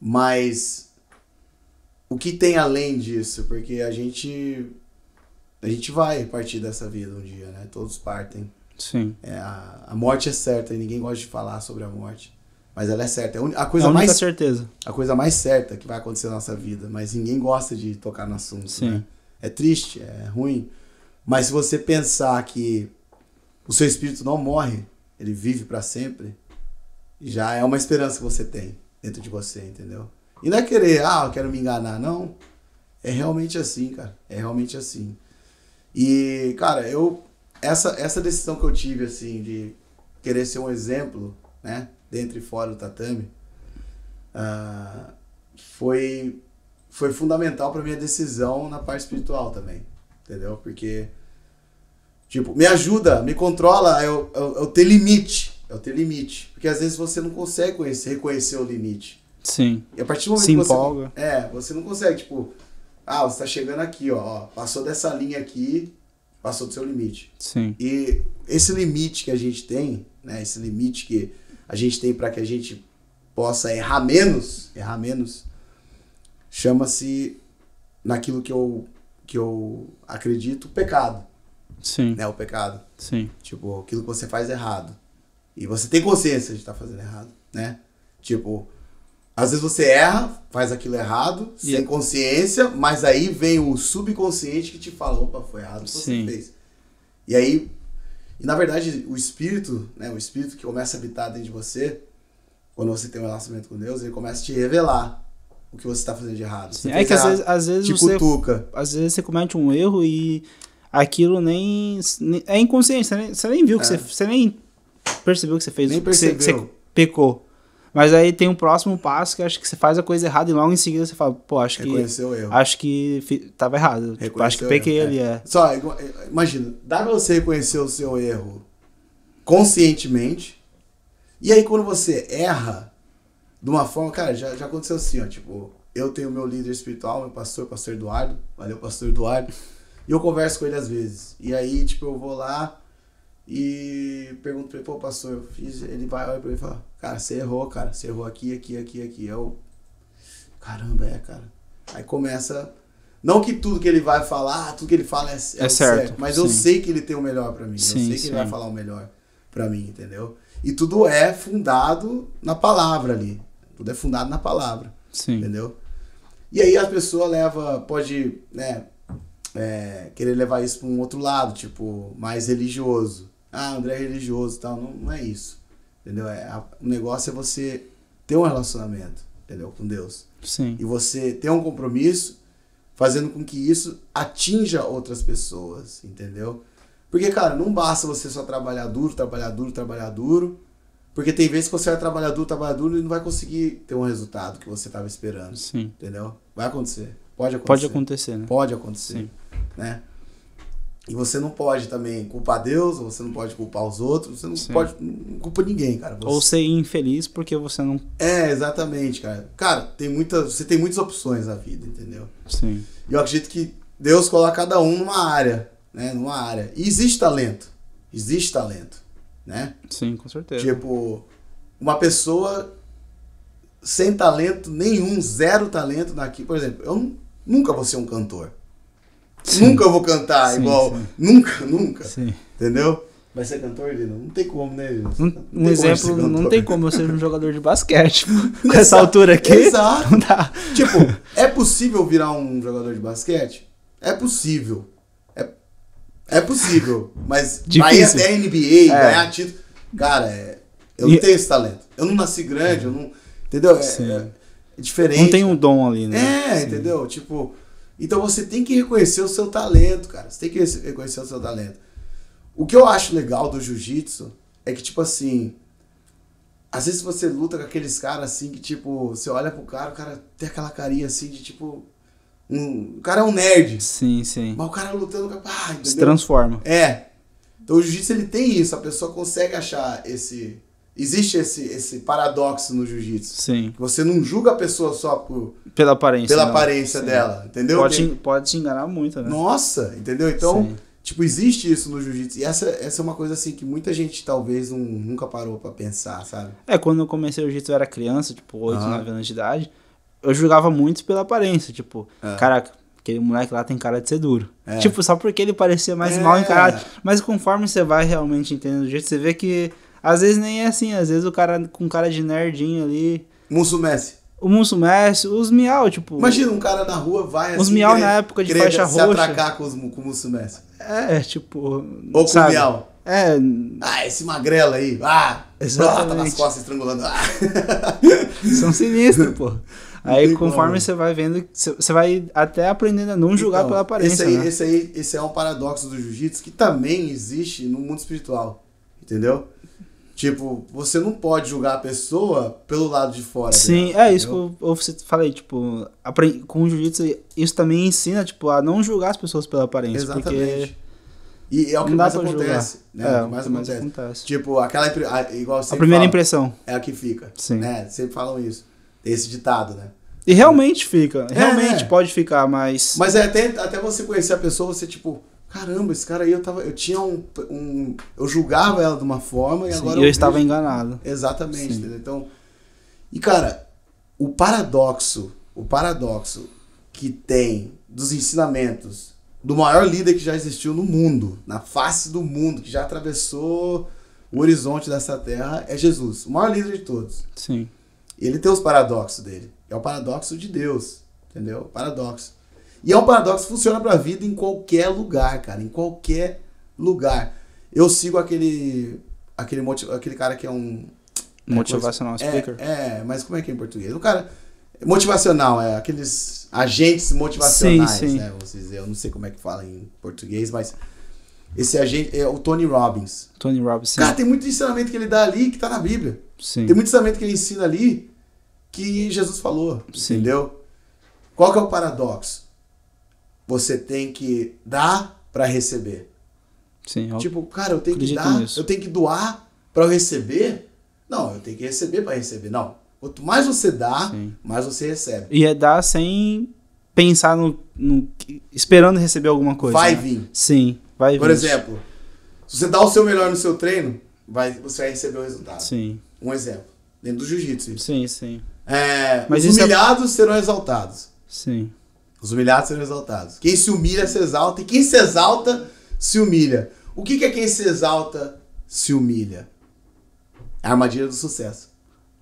Mas o que tem além disso? Porque a gente a gente vai partir dessa vida um dia, né? Todos partem. Sim. É, a, a morte é certa e ninguém gosta de falar sobre a morte. Mas ela é certa. É a coisa é a mais certeza. A coisa mais certa que vai acontecer na nossa vida, mas ninguém gosta de tocar no assunto. Né? Sim. Né? É triste, é ruim. Mas se você pensar que o seu espírito não morre, ele vive para sempre, já é uma esperança que você tem dentro de você, entendeu? E não é querer, ah, eu quero me enganar, não. É realmente assim, cara. É realmente assim. E, cara, eu. Essa, essa decisão que eu tive, assim, de querer ser um exemplo, né? Dentro e fora do tatame, uh, foi, foi fundamental para minha decisão na parte espiritual também. Entendeu? Porque. Tipo, me ajuda, me controla, eu, eu, eu ter limite. É eu ter limite. Porque às vezes você não consegue conhecer, reconhecer o limite. Sim. E a partir do momento Se que você. Empolga. É, você não consegue, tipo, ah, você está chegando aqui, ó, Passou dessa linha aqui, passou do seu limite. Sim. E esse limite que a gente tem, né? Esse limite que a gente tem para que a gente possa errar menos, errar menos, chama-se naquilo que eu que eu acredito, pecado. Sim. Né, o pecado. Sim. Tipo, aquilo que você faz errado. E você tem consciência de estar tá fazendo errado, né? Tipo, às vezes você erra, faz aquilo errado, e sem consciência, mas aí vem o subconsciente que te fala, opa, foi errado o que você fez. E aí, e na verdade, o espírito, né, o espírito que começa a habitar dentro de você, quando você tem um relacionamento com Deus, ele começa a te revelar o que você está fazendo de errado. Sim, é que errado, às vezes, às vezes te você, cutuca. Às vezes você comete um erro e aquilo nem, nem é inconsciente, né? você nem, viu que é. você, você nem percebeu que você fez, nem percebeu. você, que você pecou. Mas aí tem um próximo passo que acho que você faz a coisa errada e logo em seguida você fala, pô, acho Reconheceu que. Reconheceu Acho que tava errado. Tipo, acho que peguei ele, é. é. Só, é, imagina, dá pra você reconhecer o seu erro conscientemente. E aí quando você erra, de uma forma, cara, já, já aconteceu assim, ó, tipo, eu tenho meu líder espiritual, meu pastor, pastor Eduardo, valeu pastor Eduardo, e eu converso com ele às vezes. E aí, tipo, eu vou lá, e pergunto pra ele, pô, pastor, eu fiz. Ele vai, olhar pra mim e fala, cara, você errou, cara, você errou aqui, aqui, aqui, aqui. Eu, caramba, é, cara. Aí começa. Não que tudo que ele vai falar, tudo que ele fala é, é, é certo, certo, mas sim. eu sei que ele tem o melhor para mim. Sim, eu sei sim. que ele vai falar o melhor para mim, entendeu? E tudo é fundado na palavra ali. Tudo é fundado na palavra. Sim. Entendeu? E aí a pessoa leva, pode, né, é, querer levar isso para um outro lado, tipo, mais religioso ah, André é religioso e tal. Não, não é isso. Entendeu? É, a, o negócio é você ter um relacionamento, entendeu? Com Deus. Sim. E você ter um compromisso fazendo com que isso atinja outras pessoas, entendeu? Porque, cara, não basta você só trabalhar duro, trabalhar duro, trabalhar duro. Porque tem vezes que você vai trabalhar duro, trabalhar duro e não vai conseguir ter um resultado que você estava esperando. Sim. Entendeu? Vai acontecer. Pode acontecer. Pode acontecer, né? Pode acontecer. Sim. Né? E você não pode também culpar Deus, ou você não pode culpar os outros, você não Sim. pode culpar culpa ninguém, cara. Você... Ou ser infeliz porque você não. É, exatamente, cara. Cara, tem muita, você tem muitas opções na vida, entendeu? Sim. E eu acredito que Deus coloca cada um numa área, né? Numa área. E existe talento. Existe talento, né? Sim, com certeza. Tipo, uma pessoa sem talento nenhum, zero talento naquilo. Por exemplo, eu nunca vou ser um cantor. Sim. Nunca vou cantar sim, igual. Sim. Nunca, nunca. Entendeu? Vai ser é cantor, Dino? Não tem como, né, Um, um exemplo, não tem como eu ser um jogador de basquete. com essa altura aqui. Exato. Não dá. Tipo, é possível virar um jogador de basquete? É possível. É, é possível. Mas Difícil. até NBA, é. ganhar título. Cara, é, eu e... não tenho esse talento. Eu não nasci grande, é. eu não. Entendeu? É, é, é, diferente. Não tem um dom ali, né? É, entendeu? Tipo, então você tem que reconhecer o seu talento, cara. Você tem que reconhecer o seu talento. O que eu acho legal do jiu-jitsu é que, tipo assim, às vezes você luta com aqueles caras assim que, tipo, você olha pro cara, o cara tem aquela carinha assim de tipo. Um, o cara é um nerd. Sim, sim. Mas o cara lutando. Ah, Se transforma. É. Então o jiu-jitsu ele tem isso, a pessoa consegue achar esse Existe esse, esse paradoxo no jiu-jitsu. Sim. Você não julga a pessoa só por, pela aparência, pela né? aparência dela, entendeu? Pode, te, pode te enganar muito, né? Nossa, entendeu? Então, Sim. tipo, existe isso no jiu-jitsu. E essa, essa é uma coisa assim que muita gente talvez nunca parou para pensar, sabe? É, quando eu comecei o jiu-jitsu eu era criança, tipo, 8, ah. 9 anos de idade, eu julgava muito pela aparência, tipo, ah. caraca, aquele moleque lá tem cara de ser duro. É. Tipo, só porque ele parecia mais é. mal encarado. Mas conforme você vai realmente entendendo o jeito, você vê que às vezes nem é assim, às vezes o cara com cara de nerdinho ali. Musso Messi. O Musso Messi, os miau, tipo. Imagina um cara na rua vai assim. Os miau na época de faixa se roxa. Se atracar com, os, com o Musso Messi. É, tipo. Ou com o miau. É. Ah, esse magrelo aí. Ah! Exatamente. tá nas costas estrangulando. Ah. São sinistros, pô. Aí conforme você vai vendo, você vai até aprendendo a não julgar então, pela aparência. Esse aí, né? esse aí, esse é um paradoxo do jiu-jitsu que também existe no mundo espiritual. Entendeu? Tipo, você não pode julgar a pessoa pelo lado de fora. Sim, dela, tá é isso que eu, eu falei, tipo, com o jiu-jitsu, isso também ensina, tipo, a não julgar as pessoas pela aparência. Exatamente. Porque... E é o que mais acontece, né? É, o que mais, acontece. Tipo, aquela a, igual A primeira fala, impressão. É a que fica. Sim. Né? Sempre falam isso. Esse ditado, né? E realmente é. fica. Realmente é. pode ficar, mas. Mas é até, até você conhecer a pessoa, você, tipo, caramba, esse cara aí eu tava. Eu tinha um. um eu julgava ela de uma forma e Sim, agora. E eu, eu estava vejo... enganado. Exatamente, entendeu? Então. E cara, o paradoxo, o paradoxo que tem dos ensinamentos do maior líder que já existiu no mundo, na face do mundo, que já atravessou o horizonte dessa terra, é Jesus, o maior líder de todos. Sim. Ele tem os paradoxos dele. É o paradoxo de Deus, entendeu? Paradoxo. E é um paradoxo que funciona para a vida em qualquer lugar, cara. Em qualquer lugar. Eu sigo aquele aquele, aquele cara que é um... É, motivacional é, speaker. É, é, mas como é que é em português? O cara... Motivacional, é. Aqueles agentes motivacionais, sim, sim. né? eu não sei como é que fala em português, mas... Esse agente é o Tony Robbins. Tony Robbins, sim. Cara, tem muito ensinamento que ele dá ali que tá na Bíblia. Sim. Tem muito ensinamento que ele ensina ali que Jesus falou, sim. entendeu? Qual que é o paradoxo? Você tem que dar para receber. Sim, eu tipo, cara, eu tenho que dar, nisso. eu tenho que doar para eu receber? Não, eu tenho que receber para receber. Não. Quanto mais você dá, Sim. mais você recebe. E é dar sem pensar no, no esperando receber alguma coisa. Vai né? vir. Sim, vai Por vir. Por exemplo, se você dá o seu melhor no seu treino, vai, você vai receber o resultado. Sim. Um exemplo. Dentro do jiu-jitsu. Sim, sim. É, Mas os é humilhados é... serão exaltados. Sim. Os humilhados serão exaltados. Quem se humilha se exalta e quem se exalta se humilha. O que, é quem se exalta se humilha? É a armadilha do sucesso.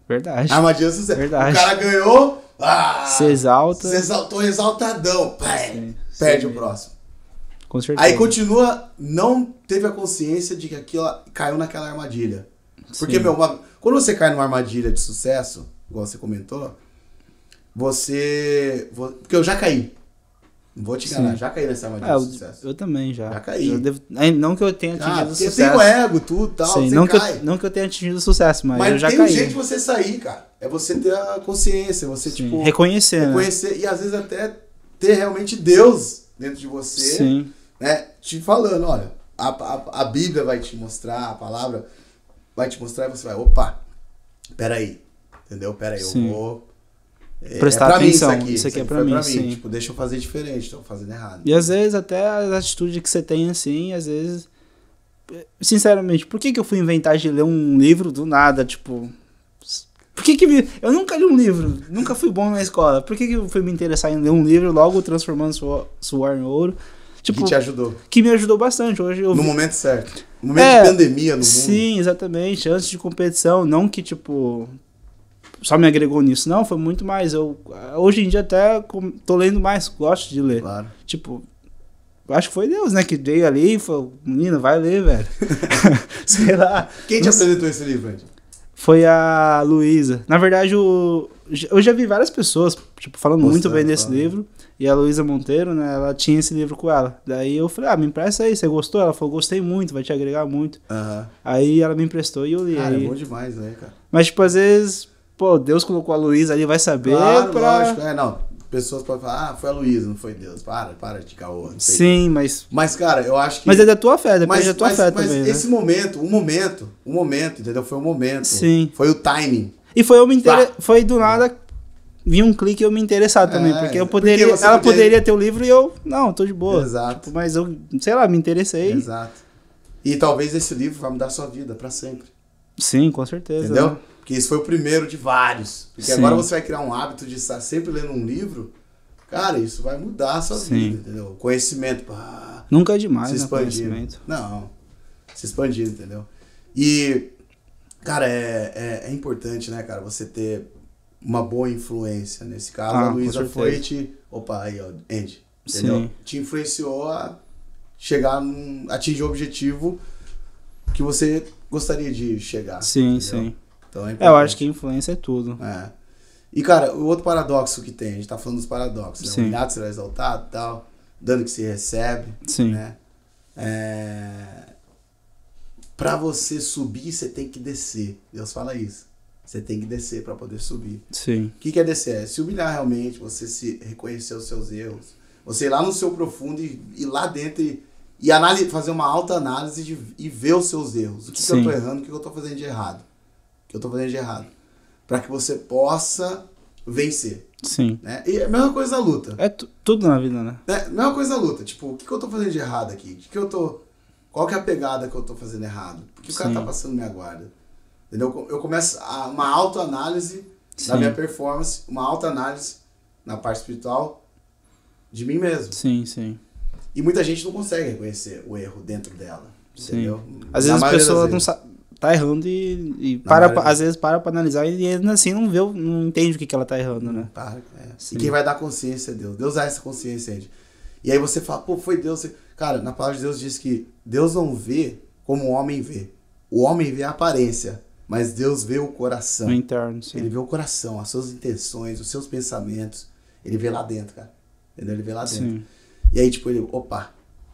Verdade. A armadilha do sucesso. Verdade. O cara ganhou, ah, se exalta. Se exaltou exaltadão. Pede sim, perde sim. o próximo. Com certeza. Aí continua, não teve a consciência de que aquilo caiu naquela armadilha. Porque, sim. meu, uma, quando você cai numa armadilha de sucesso, igual você comentou, você. Porque eu já caí. Vou te enganar, já caí nessa armadilha ah, de é, sucesso. Eu, também já. Já caí. Devo... Não que eu tenha atingido ah, sucesso. Você tem o ego, tudo tal. Sim, não, cai. Que eu, não que eu tenha atingido o sucesso, mas, mas eu já caí. Mas tem um jeito de você sair, cara. É você ter a consciência, você, Sim. tipo. Reconhecer. Né? Reconhecer né? e às vezes até ter realmente Deus dentro de você. Sim. Né? Te falando, olha, a, a, a Bíblia vai te mostrar, a palavra vai te mostrar e você vai, opa, peraí. Entendeu? Peraí, Sim. eu vou é, prestar é pra atenção. Mim isso aqui, isso é aqui é pra mim. mim. Tipo, deixa eu fazer diferente, tô fazendo errado. E às vezes até a atitude que você tem assim, às vezes. Eh, sinceramente, por que, que eu fui inventar de ler um livro do nada? Tipo. Por que, que me... Eu nunca li um livro, nunca fui bom na escola. Por que, que eu fui me interessar em ler um livro logo transformando suor, suor em ouro? Tipo, que te ajudou. Que me ajudou bastante. Hoje No momento certo. No momento é, de pandemia no mundo. Sim, exatamente. Antes de competição. Não que, tipo, só me agregou nisso. Não, foi muito mais. Eu, hoje em dia até tô lendo mais, gosto de ler. Claro. Tipo, acho que foi Deus, né? Que veio ali e falou, menino, vai ler, velho. Sei lá. Quem te Não... apresentou esse livro, Ed? Foi a Luísa. Na verdade, o... eu já vi várias pessoas, tipo, falando muito bem desse livro. E a Luísa Monteiro, né? Ela tinha esse livro com ela. Daí eu falei, ah, me empresta aí, você gostou? Ela falou, gostei muito, vai te agregar muito. Aí ela me emprestou e eu li. Ah, aí... é bom demais, né, cara? Mas, tipo, às vezes Pô, Deus colocou a Luísa ali, vai saber. Claro, pra... lógico. É, não. Pessoas podem falar, ah, foi a Luísa, não foi Deus. Para, para de caô. Sim, mas. Mas, cara, eu acho que. Mas é da tua fé, depende mas, da tua mas, fé mas também. Mas né? esse né? momento, o um momento, o um momento, entendeu? Foi o um momento. Sim. Foi o timing. E foi eu me inter... Tá. Foi do nada vi um clique eu me interessar é, também, é, porque eu poderia, porque ela poderia... poderia ter o livro e eu, não, tô de boa. Exato. Tipo, mas eu, sei lá, me interessei. Exato. E talvez esse livro vai mudar a sua vida para sempre. Sim, com certeza. Entendeu? Né? Que esse foi o primeiro de vários. Porque Sim. agora você vai criar um hábito de estar sempre lendo um livro. Cara, isso vai mudar a sua Sim. vida, entendeu? Conhecimento. Pá, Nunca é demais, se né, expandir. Né, Não. Se expandir, entendeu? E, cara, é, é, é, importante, né, cara, você ter uma boa influência. Nesse caso, ah, a Luísa foi te. Opa, aí, ó, Andy. Entendeu? Sim. Te influenciou a chegar num, atingir o objetivo que você gostaria de chegar. Sim, entendeu? sim. Então é, é Eu acho que influência é tudo. É. E, cara, o outro paradoxo que tem, a gente tá falando dos paradoxos, né? o né? Humilhado será exaltado tal, dano que se recebe, Sim. né? É... Pra você subir, você tem que descer. Deus fala isso. Você tem que descer para poder subir. Sim. O que, que é descer? É se humilhar realmente, você se reconhecer os seus erros. Você ir lá no seu profundo e ir lá dentro e, e fazer uma alta análise de, e ver os seus erros. O que, que eu tô errando, o que, que eu tô fazendo de errado que eu tô fazendo de errado. para que você possa vencer. Sim. Né? E é a mesma coisa da luta. É tudo na vida, né? É, a mesma coisa da luta. Tipo, o que, que eu tô fazendo de errado aqui? O que, que eu tô. Qual que é a pegada que eu tô fazendo errado? Por que o cara tá passando minha guarda? Entendeu? Eu começo a, uma autoanálise da minha performance, uma autoanálise na parte espiritual de mim mesmo. Sim, sim. E muita gente não consegue reconhecer o erro dentro dela. Sim. Às vezes a pessoa não sabe tá errando e, e para, às vezes para pra analisar e ainda assim não vê, não entende o que, que ela tá errando, né? Tá, é. E quem vai dar consciência é Deus. Deus dá essa consciência, gente. E aí você fala, pô, foi Deus. Cara, na palavra de Deus diz que Deus não vê como o homem vê. O homem vê a aparência, mas Deus vê o coração. O interno, sim. Ele vê o coração, as suas intenções, os seus pensamentos. Ele vê lá dentro, cara. Entendeu? Ele vê lá dentro. Sim. E aí, tipo, ele, opa,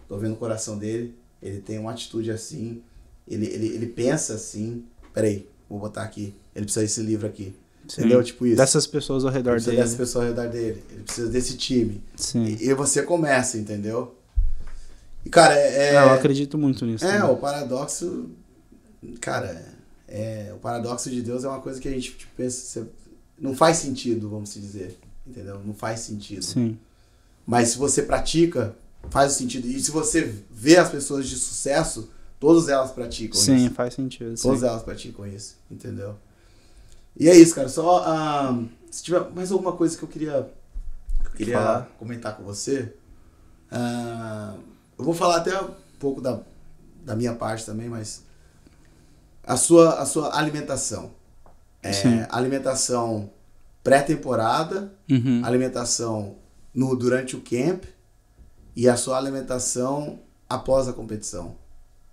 tô vendo o coração dele, ele tem uma atitude assim, ele, ele, ele pensa assim, peraí, vou botar aqui, ele precisa desse livro aqui. Sim. Entendeu? Tipo isso. Dessas pessoas ao redor dele. Dessas pessoas ao redor dele. Ele precisa desse time. Sim. E, e você começa, entendeu? E, cara, é. Não, é é, eu acredito muito nisso. É, também. o paradoxo. Cara, é, o paradoxo de Deus é uma coisa que a gente tipo, pensa. Não faz sentido, vamos dizer. Entendeu? Não faz sentido. Sim. Mas se você pratica, faz o sentido. E se você vê as pessoas de sucesso, Todas elas praticam Sim, isso. Sim, faz sentido. Todas elas praticam isso, entendeu? E é isso, cara. Só uh, se tiver mais alguma coisa que eu queria, que eu queria comentar com você, uh, eu vou falar até um pouco da, da minha parte também, mas a sua, a sua alimentação. É, alimentação pré-temporada, uhum. alimentação no, durante o camp e a sua alimentação após a competição.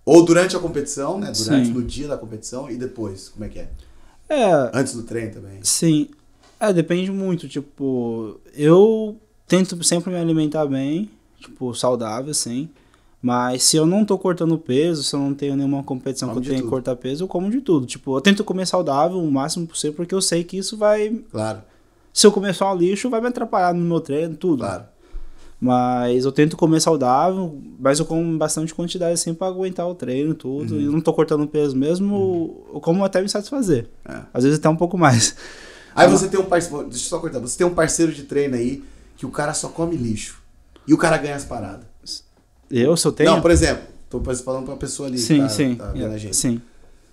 Ou durante a competição, né? Durante, sim. no dia da competição e depois, como é que é? É. Antes do treino também. Sim. É, depende muito. Tipo, eu tento sempre me alimentar bem, tipo, saudável, sim Mas se eu não tô cortando peso, se eu não tenho nenhuma competição como que eu tenho que cortar peso, eu como de tudo. Tipo, eu tento comer saudável o máximo possível, porque eu sei que isso vai. Claro. Se eu comer só lixo, vai me atrapalhar no meu treino, tudo. Claro. Mas eu tento comer saudável, mas eu como bastante quantidade assim pra aguentar o treino, tudo. Uhum. E não tô cortando peso mesmo, uhum. eu como até me satisfazer. É. Às vezes até um pouco mais. Aí você tem um parceiro. Deixa eu só cortar. Você tem um parceiro de treino aí que o cara só come lixo. E o cara ganha as paradas. Eu, só tenho. Não, por exemplo, tô falando pra uma pessoa ali. Sim, tá, sim. Tá vendo a gente. Sim.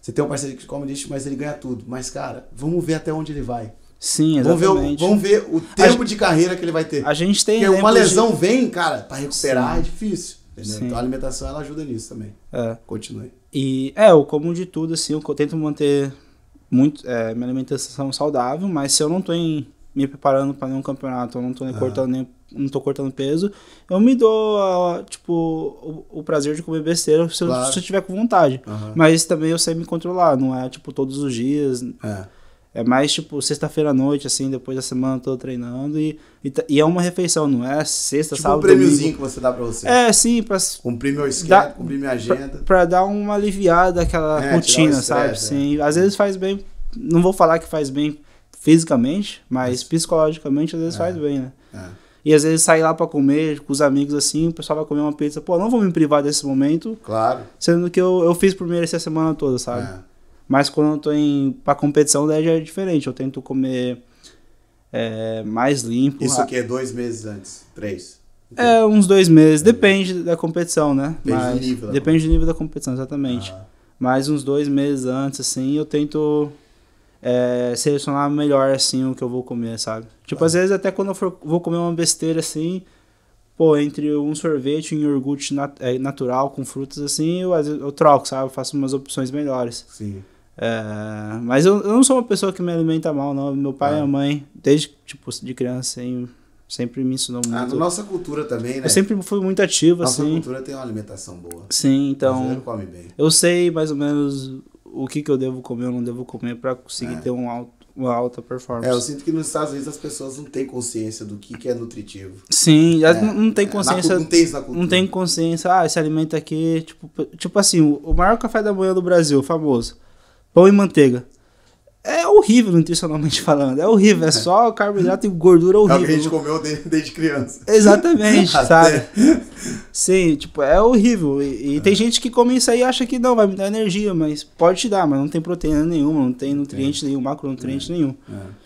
Você tem um parceiro que come lixo, mas ele ganha tudo. Mas, cara, vamos ver até onde ele vai. Sim, exatamente. Vamos ver, vamos ver o tempo a de carreira que ele vai ter. A gente tem. Porque uma lesão de... vem, cara, para recuperar Sim. é difícil. Então a alimentação ela ajuda nisso também. É. Continue. E é, o comum de tudo, assim, eu tento manter muito é, minha alimentação saudável, mas se eu não estou me preparando para nenhum campeonato, eu não estou ah. cortando nem, não tô cortando peso, eu me dou, tipo, o, o prazer de comer besteira se, claro. eu, se eu tiver com vontade. Uhum. Mas também eu sei me controlar, não é, tipo, todos os dias. É. É mais tipo sexta-feira à noite, assim, depois da semana toda treinando. E, e, e, é uma refeição, não é sexta, tipo sábado. Um prêmiozinho que você dá pra você. É, sim, pra. Cumprir meu esquema, cumprir minha agenda. Pra, pra, dar uma aliviada aquela é, rotina, sabe? É. Sim. Às vezes faz bem. Não vou falar que faz bem fisicamente, mas psicologicamente às vezes é. faz bem, né? É. E às vezes sair lá para comer com os amigos assim, o pessoal vai comer uma pizza. Pô, não vou me privar desse momento. Claro. Sendo que eu, eu fiz merecer a semana toda, sabe? É. Mas quando eu tô em pra competição, daí já é diferente. Eu tento comer é, mais limpo. Isso aqui é dois meses antes, três. É, uns dois meses. Depende da competição, né? Depende Mas, do nível. Da depende do nível da competição, exatamente. Ah. Mas uns dois meses antes, assim, eu tento é, selecionar melhor, assim, o que eu vou comer, sabe? Tipo, ah. às vezes até quando eu for, vou comer uma besteira, assim, pô, entre um sorvete e um iogurte nat é, natural com frutas, assim, eu, eu troco, sabe? Eu faço umas opções melhores. Sim. É, mas eu, eu, não sou uma pessoa que me alimenta mal, não. Meu pai e a ah. mãe, desde tipo, de criança, assim, sempre me ensinou ah, muito. Ah, na nossa cultura também, né? Eu sempre fui muito ativo, nossa assim. Nossa cultura tem uma alimentação boa. Sim, então. Come bem. Eu sei mais ou menos o que, que eu devo comer ou não devo comer para conseguir é. ter um alto, uma alta performance. É, eu sinto que nos Estados Unidos as pessoas não têm consciência do que, que é nutritivo. Sim, é, não tem é, consciência. Na, não tem isso na cultura. Não tem consciência. Ah, esse alimento aqui, tipo, tipo assim, o maior café da manhã do Brasil, famoso. Pão e manteiga. É horrível, nutricionalmente falando. É horrível. É, é. só carboidrato e gordura horrível. É o que a gente comeu desde, desde criança. Exatamente, sabe? Sim, tipo, é horrível. E, e é. tem gente que come isso aí e acha que não, vai me dar energia, mas pode te dar, mas não tem proteína nenhuma, não tem nutriente nenhum, macronutriente é, nenhum. É.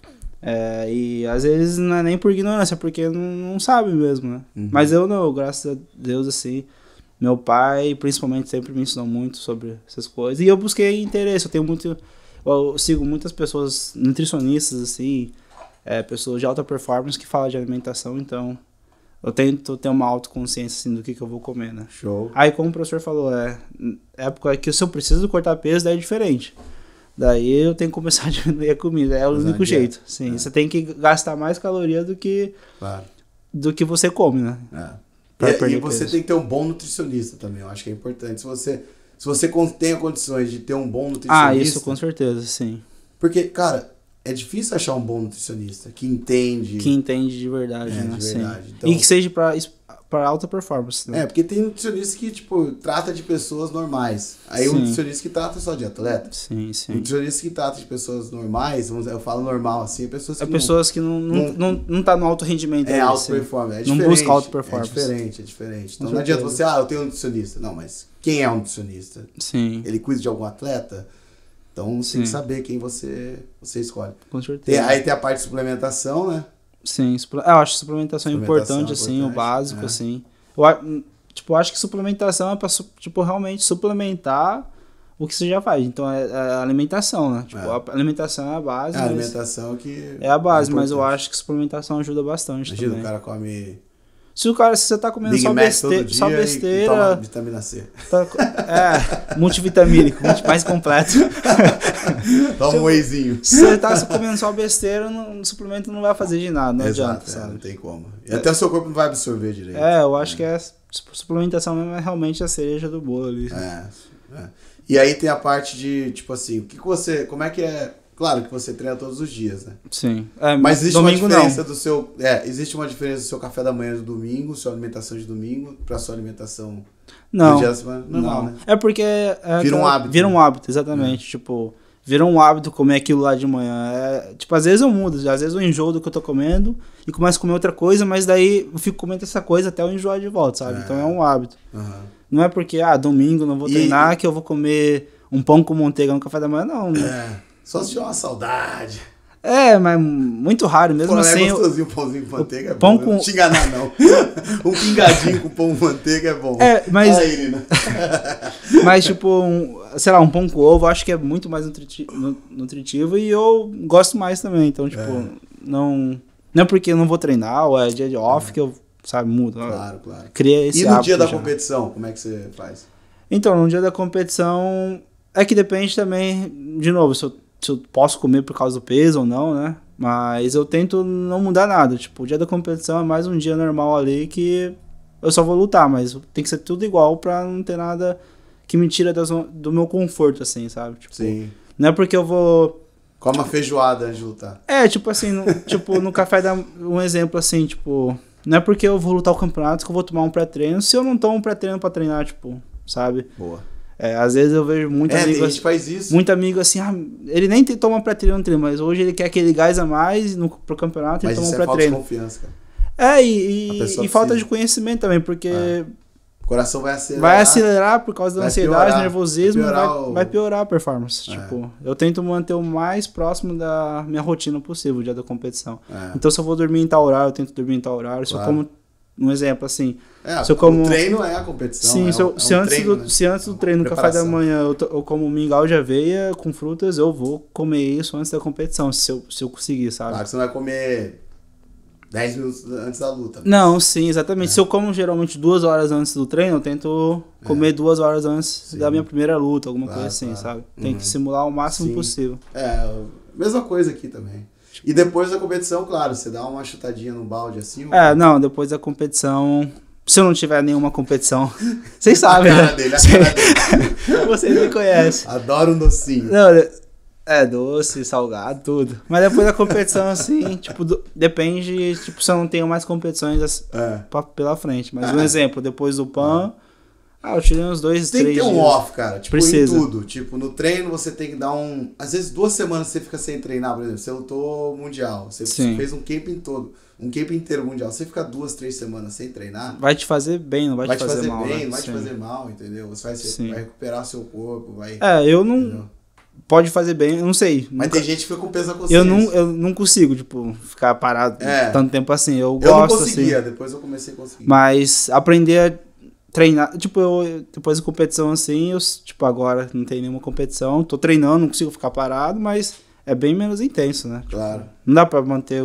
É, e às vezes não é nem por ignorância, é porque não, não sabe mesmo, né? Uhum. Mas eu não, graças a Deus, assim. Meu pai, principalmente, sempre me ensinou muito sobre essas coisas. E eu busquei interesse. Eu tenho muito. Eu sigo muitas pessoas nutricionistas, assim, é, pessoas de alta performance que falam de alimentação, então eu tento ter uma autoconsciência assim, do que, que eu vou comer, né? Show. Aí, como o professor falou, é época é que se eu preciso cortar peso, daí é diferente. Daí eu tenho que começar a diminuir a comida. É o Mas único jeito. Sim, é. você tem que gastar mais caloria do que claro. do que você come, né? É e, e você peso. tem que ter um bom nutricionista também, eu acho que é importante. Se você, se você tem condições de ter um bom nutricionista. Ah, isso com certeza, sim. Porque, cara, é difícil achar um bom nutricionista que entende. Que entende de verdade, é, né? De verdade. Então, e que então seja pra, para alta performance. Né? É, porque tem nutricionista que, tipo, trata de pessoas normais. Aí sim. um nutricionista que trata só de atleta. Sim, sim. Um nutricionista que trata de pessoas normais, vamos dizer, eu falo normal, assim, é pessoas é que. É não, pessoas que não, não, não, não tá no alto rendimento. É alto performance. É diferente, não busca alto é performance. É diferente, é diferente. Então não adianta você, ah, eu tenho um nutricionista. Não, mas quem é um nutricionista? Sim. Ele cuida de algum atleta? Então, tem que saber quem você, você escolhe. Com certeza. Tem, aí tem a parte de suplementação, né? Sim, é, eu acho suplementação, é suplementação é importante, assim, importante, o básico, é. assim. Eu, tipo, acho que suplementação é pra, tipo, realmente suplementar o que você já faz. Então, é, alimentação, né? Tipo, é. a alimentação é a base. É a alimentação que... É a base, mas eu acho que suplementação ajuda bastante Imagina, também. o cara come se o cara, se você tá comendo Big só, besteira, só besteira. E, e vitamina C. Tá, é, multivitamínico, mais completo. Toma um wheyzinho. Se você tá comendo só besteira, o suplemento não vai fazer de nada, não Exato, adianta. É, sabe? Não tem como. E é, até o seu corpo não vai absorver direito. É, eu acho é. que é suplementação mesmo é realmente a cereja do bolo ali. É, é. E aí tem a parte de, tipo assim, o que, que você. Como é que é Claro que você treina todos os dias, né? Sim. É, mas existe uma diferença não. do seu. É, existe uma diferença do seu café da manhã do domingo, sua alimentação de domingo, pra sua alimentação não, do dia da semana. Normal, não. Né? É porque. É, é vira um é, hábito. Vira né? um hábito, exatamente. É. Tipo, vira um hábito comer aquilo lá de manhã. É, tipo, às vezes eu mudo, às vezes eu enjoo do que eu tô comendo e começo a comer outra coisa, mas daí eu fico comendo essa coisa até eu enjoar de volta, sabe? Então é um hábito. Uhum. Não é porque, ah, domingo não vou treinar e... que eu vou comer um pão com manteiga no café da manhã, não. Né? É. Só se tiver uma saudade. É, mas muito raro mesmo Pô, é assim. É gostosinho o pãozinho com manteiga, é bom. Pão né? com... Não te enganar, não. um pingadinho com pão com manteiga é bom. É, mas. Aí, mas, tipo, um, sei lá, um pão com ovo acho que é muito mais nutritivo, nutritivo e eu gosto mais também. Então, tipo, é. não. Não é porque eu não vou treinar, ou é dia de off é. que eu, sabe, mudo. Claro, claro. Cria esse e no dia da já. competição, como é que você faz? Então, no dia da competição. É que depende também, de novo, se eu se eu posso comer por causa do peso ou não, né? Mas eu tento não mudar nada. Tipo, o dia da competição é mais um dia normal ali que eu só vou lutar, mas tem que ser tudo igual pra não ter nada que me tira das, do meu conforto, assim, sabe? Tipo, Sim. Não é porque eu vou. Coma feijoada antes de lutar. É, tipo assim, no, tipo, no café dá um exemplo assim, tipo. Não é porque eu vou lutar o campeonato que eu vou tomar um pré-treino se eu não tomo um pré-treino pra treinar, tipo, sabe? Boa. É, às vezes eu vejo muito é, amigo. Assim, faz isso. Muito amigo assim, ah, ele nem tem, toma pra treino, treino, mas hoje ele quer aquele gás a mais no, pro campeonato mas ele toma isso é pra falta treino. De confiança, cara. É, e, e, e falta de conhecimento também, porque. É. O coração vai acelerar. Vai acelerar por causa da ansiedade, piorar, nervosismo, vai piorar, vai, o... vai piorar a performance. É. Tipo, eu tento manter o mais próximo da minha rotina possível, o dia da competição. É. Então, se eu vou dormir em tal horário, eu tento dormir em tal horário. Claro. Se eu como um exemplo assim. É, se eu como... O treino é a competição. Sim, é se, eu, é um antes treino, do, né? se antes do é treino, café da manhã, eu, eu como mingau de aveia com frutas, eu vou comer isso antes da competição, se eu, se eu conseguir, sabe? Claro que você não vai comer 10 minutos antes da luta. Mas... Não, sim, exatamente. É. Se eu como geralmente duas horas antes do treino, eu tento é. comer duas horas antes sim. da minha primeira luta, alguma claro, coisa assim, claro. sabe? Tem uhum. que simular o máximo sim. possível. É, mesma coisa aqui também. E depois da competição, claro, você dá uma chutadinha no balde assim? É, ou... não, depois da competição. Se eu não tiver nenhuma competição, vocês sabem. A cara né? dele, a cara dele. Vocês me conhecem. Adoro um docinho. Não, é, doce, salgado, tudo. Mas depois da competição, assim, tipo, do, depende, tipo, se eu não tenho mais competições assim, é. pra, pela frente. Mas é. um exemplo, depois do é. PAN, é. Ah, eu tirei uns dois, tem três. Tem que ter um dias. off, cara. Tipo, Precisa. em tudo. Tipo, no treino você tem que dar um. Às vezes duas semanas você fica sem treinar, por exemplo. Você lutou mundial. Você Sim. fez um camping todo. Um camping inteiro mundial. Você fica duas, três semanas sem treinar. Vai te fazer bem, não vai, vai te fazer, fazer mal. Vai te fazer bem, né? vai Sim. te fazer mal, entendeu? Você vai, ser, vai recuperar seu corpo, vai. É, eu não. Entendeu? Pode fazer bem, eu não sei. Mas nunca... tem gente que fica com peso consciência. Eu não, eu não consigo, tipo, ficar parado é. tanto tempo assim. Eu, eu gosto assim. Eu conseguia, depois eu comecei a conseguir. Mas aprender a treinar. Tipo, eu, depois de competição assim, eu, tipo, agora não tem nenhuma competição, tô treinando, não consigo ficar parado, mas é bem menos intenso, né? Tipo, claro. não dá pra manter.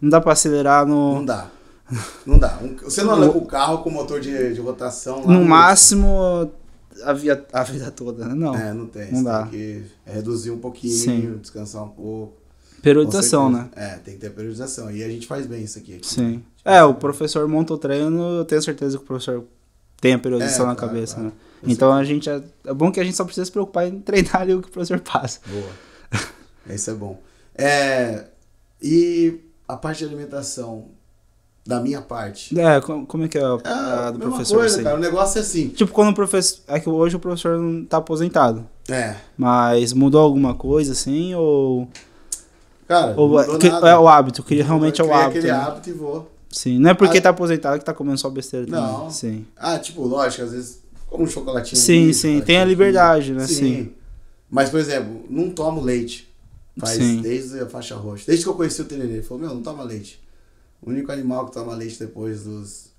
Não dá pra acelerar no. Não dá. Não dá. Você não leva o carro com motor de, de rotação lá. No, no máximo. A, via, a vida toda, né? Não. É, não tem. Não dá. Tem reduzir um pouquinho, Sim. descansar um pouco. Periodização, né? É, tem que ter periodização. E a gente faz bem isso aqui. aqui Sim. Né? É, o professor monta o treino, eu tenho certeza que o professor tem a periodização é, na tá, cabeça, tá. né? Então a gente. É, é, bom que a gente só precisa se preocupar em treinar ali o que o professor passa. Boa. Isso é bom. É, e a parte de alimentação, da minha parte. É, como, como é que é a, é, a do professor? Coisa, assim? cara, o negócio é assim. Tipo, quando o professor. É que hoje o professor não tá aposentado. É. Mas mudou alguma coisa, assim, ou. Cara, ou, é que, é o hábito, que realmente é o hábito. aquele né? hábito e vou. Sim, não é porque a... tá aposentado que tá comendo só besteira também. Não. Sim. Ah, tipo, lógico, às vezes como um chocolatinho. Sim, sim, tem a liberdade, né? Sim. sim. Mas, por exemplo, não tomo leite. Faz sim. desde a faixa roxa. Desde que eu conheci o Tererê, ele falou, meu, não toma leite. O único animal que toma leite depois dos.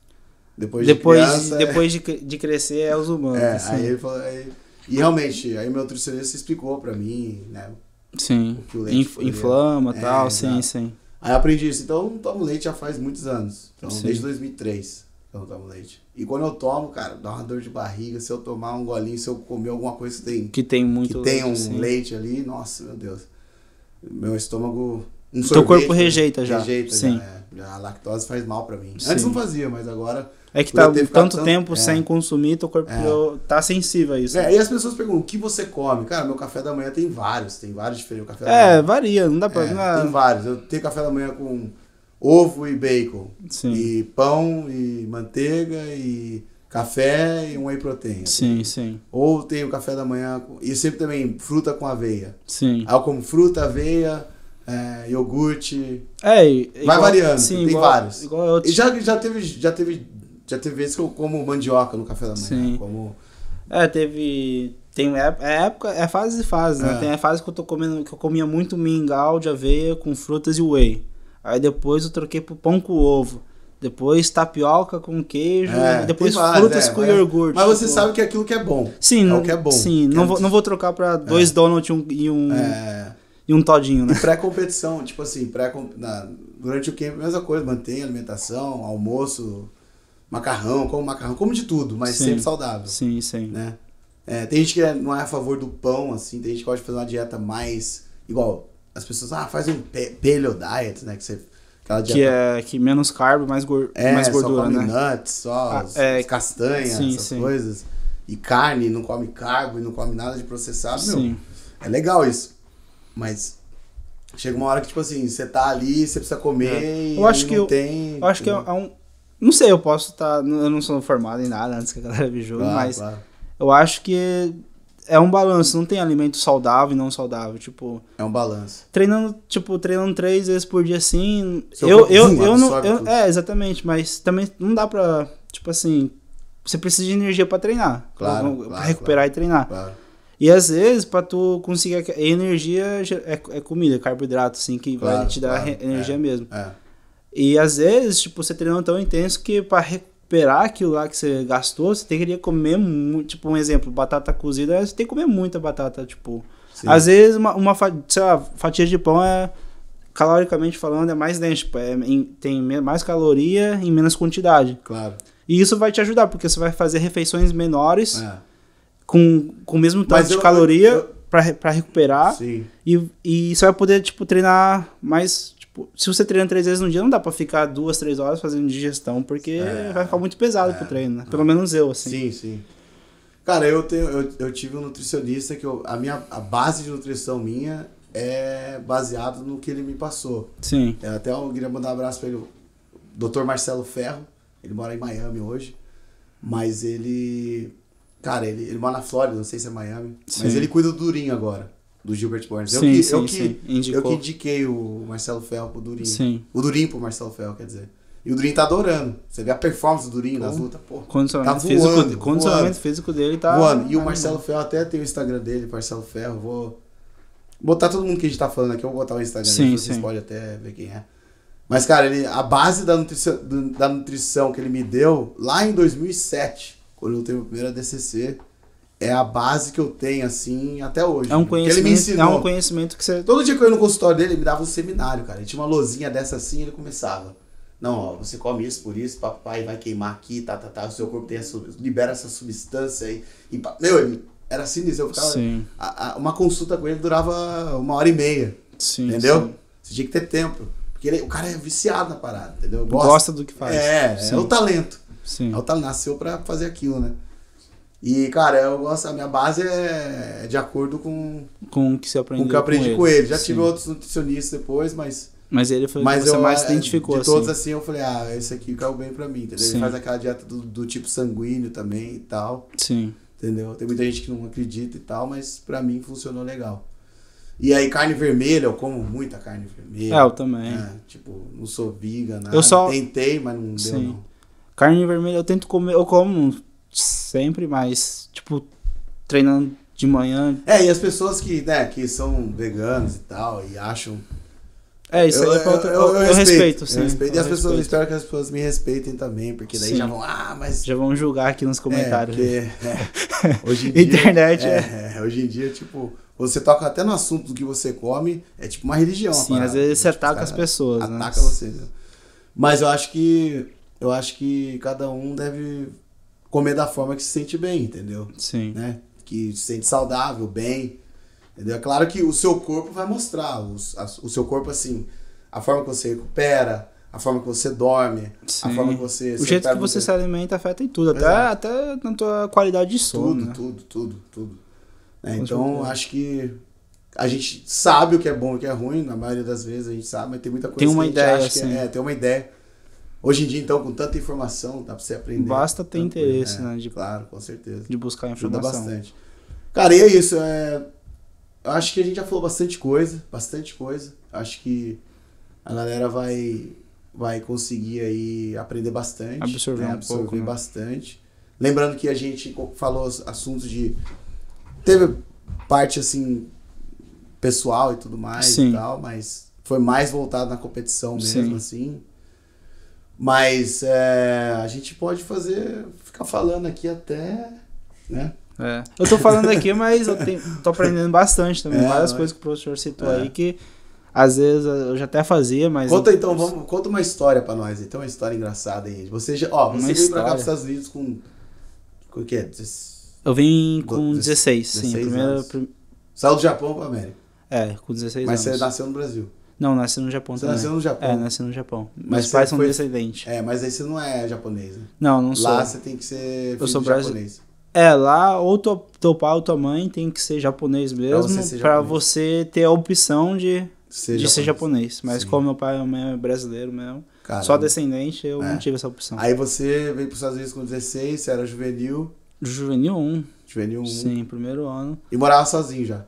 Depois, é depois de, criança, depois é... de, de crescer é os humanos. É, assim. aí ele falou. Aí... E realmente, aí meu nutricionista explicou pra mim, né? Sim. Inf inflama e é, tal, é, sim, exato. sim. Aí aprendi isso. Então eu não tomo leite já faz muitos anos. Então, Sim. desde 2003 eu não tomo leite. E quando eu tomo, cara, dá uma dor de barriga. Se eu tomar um golinho, se eu comer alguma coisa que tem. Que tem muito Que tem um assim. leite ali, nossa, meu Deus. Meu estômago. Um sorvete, Teu corpo rejeita já. Rejeita Sim. já. É. A lactose faz mal para mim. Sim. Antes não fazia, mas agora é que tá tanto tempo é. sem consumir, teu corpo é. tá sensível a isso. É, e as pessoas perguntam, o que você come? Cara, meu café da manhã tem vários, tem vários diferentes. Café é, varia, não dá pra... É, não... Tem vários, eu tenho café da manhã com ovo e bacon. Sim. E pão e manteiga e café e um whey protein. Assim. Sim, sim. Ou tenho café da manhã com... e sempre também fruta com aveia. Sim. Aí eu como fruta, aveia, é, iogurte. É, igual, vai variando, sim, tem igual, vários. Igual eu te... e já já teve já teve já teve vezes que eu como mandioca no café da manhã. Sim. Como... É, teve. Tem é, é época, é fase e fase, né? É. Tem a fase que eu tô comendo, que eu comia muito mingau de aveia com frutas e whey. Aí depois eu troquei pro pão com ovo. Depois tapioca com queijo, é, depois frutas é, com mas, iogurte. Mas você tipo... sabe que é aquilo que é bom. Sim, é o que é bom. Sim, é não vou, não vou trocar pra é. dois donuts um, e um. E um é. todinho, né? Pré-competição, tipo assim, pré na, durante o camp, mesma coisa, mantém alimentação, almoço, macarrão, como macarrão, como de tudo, mas sim, sempre saudável. Sim, sim. Né? É, tem gente que é, não é a favor do pão, assim, tem gente que gosta de fazer uma dieta mais. Igual, as pessoas, ah, faz um paleo diet, né? Que você. Que é que menos carbo, mais, gordura é, mais gordura, só come né? nuts, só ah, é, castanha sim, essas sim. coisas. E carne, não come carbo e não come nada de processado, sim. Meu, é legal isso. Mas chega uma hora que, tipo assim, você tá ali, você precisa comer, é. eu acho que não eu, tem. Eu acho que é um, não sei, eu posso estar. Tá, eu não sou formado em nada antes que a galera me julgue, claro, mas claro. eu acho que é um balanço, não tem alimento saudável e não saudável, tipo. É um balanço. Treinando, tipo, treinando três vezes por dia assim. eu, eu, eu não. Eu, é, exatamente, mas também não dá pra. Tipo assim. Você precisa de energia para treinar. Claro. Pra, claro, pra recuperar claro, e treinar. Claro. E às vezes, pra tu conseguir. É energia é, é comida, carboidrato, assim, que vai te dar energia é, mesmo. É. E às vezes, tipo, você treinou tão intenso que para recuperar aquilo lá que você gastou, você teria que comer muito. Tipo, um exemplo, batata cozida, você tem que comer muita batata, tipo. Sim. Às vezes, uma, uma lá, fatia de pão é, caloricamente falando, é mais denso. Tipo, é, tem mais caloria em menos quantidade. Claro. E isso vai te ajudar, porque você vai fazer refeições menores, é. com, com o mesmo tanto de caloria, eu... para recuperar. Sim. E, e você vai poder, tipo, treinar mais Tipo, se você treina três vezes no dia, não dá pra ficar duas, três horas fazendo digestão, porque é, vai ficar muito pesado é, pro treino, né? Pelo menos eu, assim. Sim, sim. Cara, eu, tenho, eu, eu tive um nutricionista que eu, a minha a base de nutrição minha é baseada no que ele me passou. Sim. Eu é, até eu queria mandar um abraço pra ele, Dr. Marcelo Ferro, ele mora em Miami hoje, mas ele. Cara, ele, ele mora na Flórida, não sei se é Miami, Sim. mas ele cuida do Durinho agora do Gilbert Burns. Sim, eu que, sim, eu que, Eu que indiquei o Marcelo Fel pro Durinho. Sim. O Durinho pro Marcelo Fel, quer dizer. E o Durinho tá adorando. Você vê a performance do Durinho pô, nas lutas, pô. Condicionamento, tá voando, físico, condicionamento físico dele tá. Voando. E o Marcelo Ferro até tem o Instagram dele, Marcelo Ferro. Vou botar todo mundo que a gente tá falando aqui, eu vou botar o Instagram sim, dele, vocês podem até ver quem é. Mas, cara, ele, a base da nutrição, da nutrição que ele me deu lá em 2007, quando eu tenho o primeiro DCC é a base que eu tenho, assim, até hoje. É um conhecimento, ele me ensinou. É um conhecimento que você. Todo dia que eu ia no consultório dele, ele me dava um seminário, cara. Ele tinha uma lozinha dessa assim e ele começava. Não, ó, você come isso por isso, papai vai queimar aqui, tá, tá, tá. O seu corpo tem essa, libera essa substância aí. E, meu, ele era assim Assim, eu ficava. A, a, uma consulta com ele durava uma hora e meia. Sim. Entendeu? Sim. Você tinha que ter tempo. Porque ele, o cara é viciado na parada, entendeu? Gosta, Gosta do que faz. É, é sim. é o talento. Sim. É o talento, nasceu pra fazer aquilo, né? E, cara, eu gosto, a minha base é de acordo com, com o que você aprendeu. Com o que eu aprendi com, com ele. Já Sim. tive outros nutricionistas depois, mas. Mas ele foi mas você eu, mais se é, identificou. De assim. todos assim, eu falei, ah, esse aqui caiu é bem pra mim, entendeu? Ele faz aquela dieta do, do tipo sanguíneo também e tal. Sim. Entendeu? Tem muita gente que não acredita e tal, mas pra mim funcionou legal. E aí, carne vermelha, eu como muita carne vermelha. É, eu também. Né? Tipo, não sou viga nada. Eu só... Tentei, mas não deu, Sim. não. Carne vermelha eu tento comer, eu como sempre, mas, tipo, treinando de manhã. É, e as pessoas que, né, que são veganos e tal, e acham. É, isso eu, aí é outra, eu, eu, eu, eu respeito, respeito, sim. Eu respeito. E as pessoas, respeito. espero que as pessoas me respeitem também, porque daí sim. já vão, ah, mas. Já vão julgar aqui nos é, comentários. Né? É, porque, é, hoje em dia. Internet. É, né? é, hoje em dia, tipo, você toca até no assunto do que você come, é tipo uma religião. Sim, às vezes você né? tipo, ataca as pessoas, ataca né? Ataca você. Mas eu acho que. Eu acho que cada um deve comer da forma que se sente bem, entendeu? Sim. Né? Que se sente saudável, bem. Entendeu? É claro que o seu corpo vai mostrar. Os, a, o seu corpo, assim, a forma que você recupera, a forma que você dorme, Sim. a forma que você. O jeito que você se alimenta afeta em tudo, até, até na tua qualidade de sono. Tudo, né? tudo, tudo, tudo. É, então, acho que a gente sabe o que é bom e o que é ruim, na maioria das vezes a gente sabe, mas tem muita coisa tem uma que ideia, acha assim. que é, é, tem uma ideia. Hoje em dia, então, com tanta informação, dá para você aprender. Basta ter interesse, né? De, claro, com certeza. De buscar informação. Ajuda bastante. Cara, e é isso. É... Acho que a gente já falou bastante coisa, bastante coisa. Acho que a galera vai vai conseguir aí aprender bastante. Absorver, né? um Absorver pouco, né. bastante. Né? Lembrando que a gente falou assuntos de... Teve parte, assim, pessoal e tudo mais Sim. e tal, mas foi mais voltado na competição mesmo, Sim. assim mas é, a gente pode fazer, ficar falando aqui até, né? É. Eu tô falando aqui, mas eu tenho, tô aprendendo bastante também. É, várias mas... É? coisas que o professor citou é. aí que às vezes eu já até fazia, mas. Conta eu... então, vamos, conta uma história para nós. Então, uma história engraçada aí. Você já, ó, você uma veio para cá pros Estados Unidos com. Com o quê? Eu vim com 16, 16, sim. Primeiro, Saiu do Japão pra América. É, com 16 mas anos. Mas você nasceu no Brasil. Não, nasci no Japão você também. Você nasceu no Japão? É, nasci no Japão. Mas Meus pais foi... são descendentes. É, mas aí você não é japonês, né? Não, não sou. Lá você tem que ser eu sou japonês. É, lá ou teu, teu pai ou tua mãe tem que ser japonês mesmo pra você, pra você ter a opção de ser, de japonês. ser japonês. Mas Sim. como meu pai e minha mãe é brasileiro mesmo, Caramba. só descendente, eu é. não tive essa opção. Aí você veio pros Estados Unidos com 16, você era juvenil. Juvenil 1. Juvenil 1. Sim, primeiro ano. E morava sozinho já?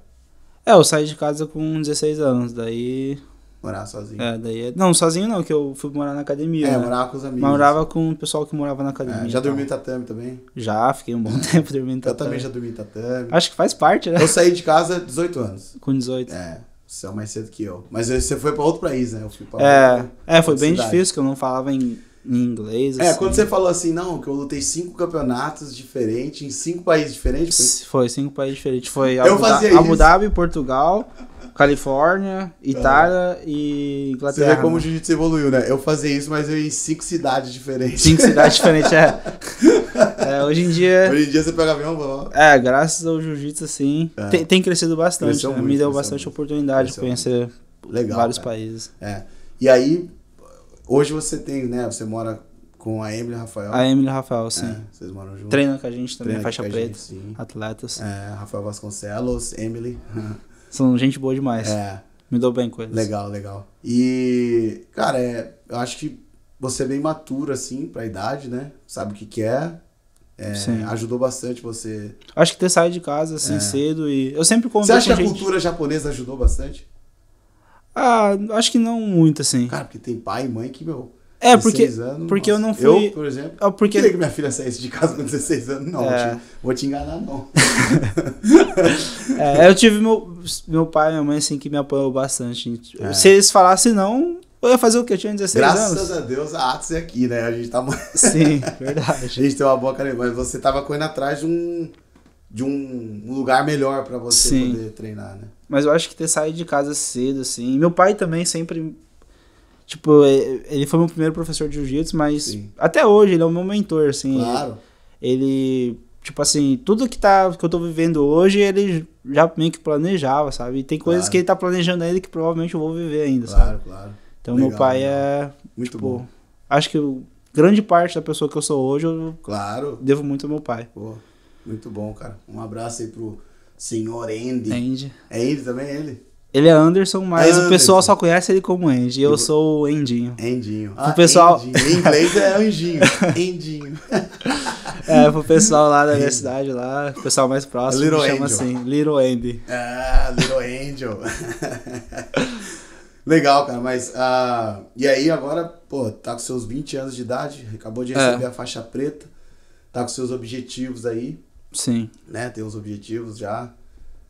É, eu saí de casa com 16 anos, daí Morar sozinho. É, daí. É- não, sozinho não, que eu fui morar na academia. É, né? morava com os amigos. Morava com o pessoal que morava na academia. É, já dormi em tatame também? Já, fiquei um bom tempo dormindo em tatame. Eu também já dormi em tatame. Acho que faz parte, né? Eu saí de casa 18 anos. Com 18. É. Você é mais cedo que eu. Mas você foi para outro país, né? Eu fui pra É, é foi bem cidade. difícil, que eu não falava em em inglês. É, assim. quando você falou assim, não, que eu lutei cinco campeonatos diferentes, em cinco países diferentes. Foi, foi cinco países diferentes. Foi Abu, Abu Dhabi, Portugal, Califórnia, é. Itália é. e Inglaterra. Você vê como né? o jiu-jitsu evoluiu, né? Eu fazia isso, mas eu ia em cinco cidades diferentes. Cinco cidades diferentes, é. é. Hoje em dia. Hoje em dia você pega avião, vó. É, graças ao jiu-jitsu, assim. É. Tem, tem, crescido bastante. Né? Muito, Me deu bastante muito. oportunidade cresceu de conhecer Legal, vários países. É. E aí, Hoje você tem, né? Você mora com a Emily e Rafael. A Emily e Rafael, é, sim. É, vocês moram juntos. Treina com a gente também, faixa preta, gente, atletas. É, Rafael Vasconcelos, Emily. São gente boa demais. É. Me dou bem com eles. Legal, legal. E, cara, é, eu acho que você é bem maturo, assim, pra idade, né? Sabe o que quer. É. é. sim. ajudou bastante você. Acho que ter saído de casa assim é. cedo e. Eu sempre convido. Você acha que a gente... cultura japonesa ajudou bastante? Ah, acho que não muito, assim. Cara, porque tem pai e mãe que, meu. É, porque, anos, porque eu não fui. Eu, por exemplo, eu ah, porque... queria que minha filha saísse de casa com 16 anos, não. É... Vou, te, enganar, não. é, eu tive meu, meu pai e minha mãe, assim, que me apoiou bastante. É. Se eles falassem não, eu ia fazer o que eu tinha 16 Graças anos. Graças a Deus a Atos é aqui, né? A gente tá. Sim, verdade. a gente tem uma boa cara, mas você tava correndo atrás de um de um lugar melhor para você Sim. poder treinar, né? Mas eu acho que ter saído de casa cedo, assim. E meu pai também sempre. Tipo, é, ele foi meu primeiro professor de jiu-jitsu, mas Sim. até hoje ele é o meu mentor, assim. Claro. Ele, tipo assim, tudo que, tá, que eu tô vivendo hoje, ele já meio que planejava, sabe? E tem coisas claro. que ele tá planejando ainda que provavelmente eu vou viver ainda, claro, sabe? Claro, claro. Então legal, meu pai legal. é. Muito tipo, bom. Acho que grande parte da pessoa que eu sou hoje, eu claro. devo muito ao meu pai. Boa. Muito bom, cara. Um abraço aí pro senhor Andy. Andy. É ele também, é ele? Ele é Anderson, mas é Anderson. o pessoal só conhece ele como Andy. Eu tipo, sou o Endinho. Endinho. Ah, o pessoal... Endinho. Em inglês é Anjinho. Endinho. é, pro pessoal lá da minha cidade, lá, o pessoal mais próximo, Little chama Angel. assim, Little Andy. Ah, Little Angel. Legal, cara, mas. Uh, e aí, agora, pô, tá com seus 20 anos de idade, acabou de é. receber é. a faixa preta, tá com seus objetivos aí. Sim. Né? Tem os objetivos já.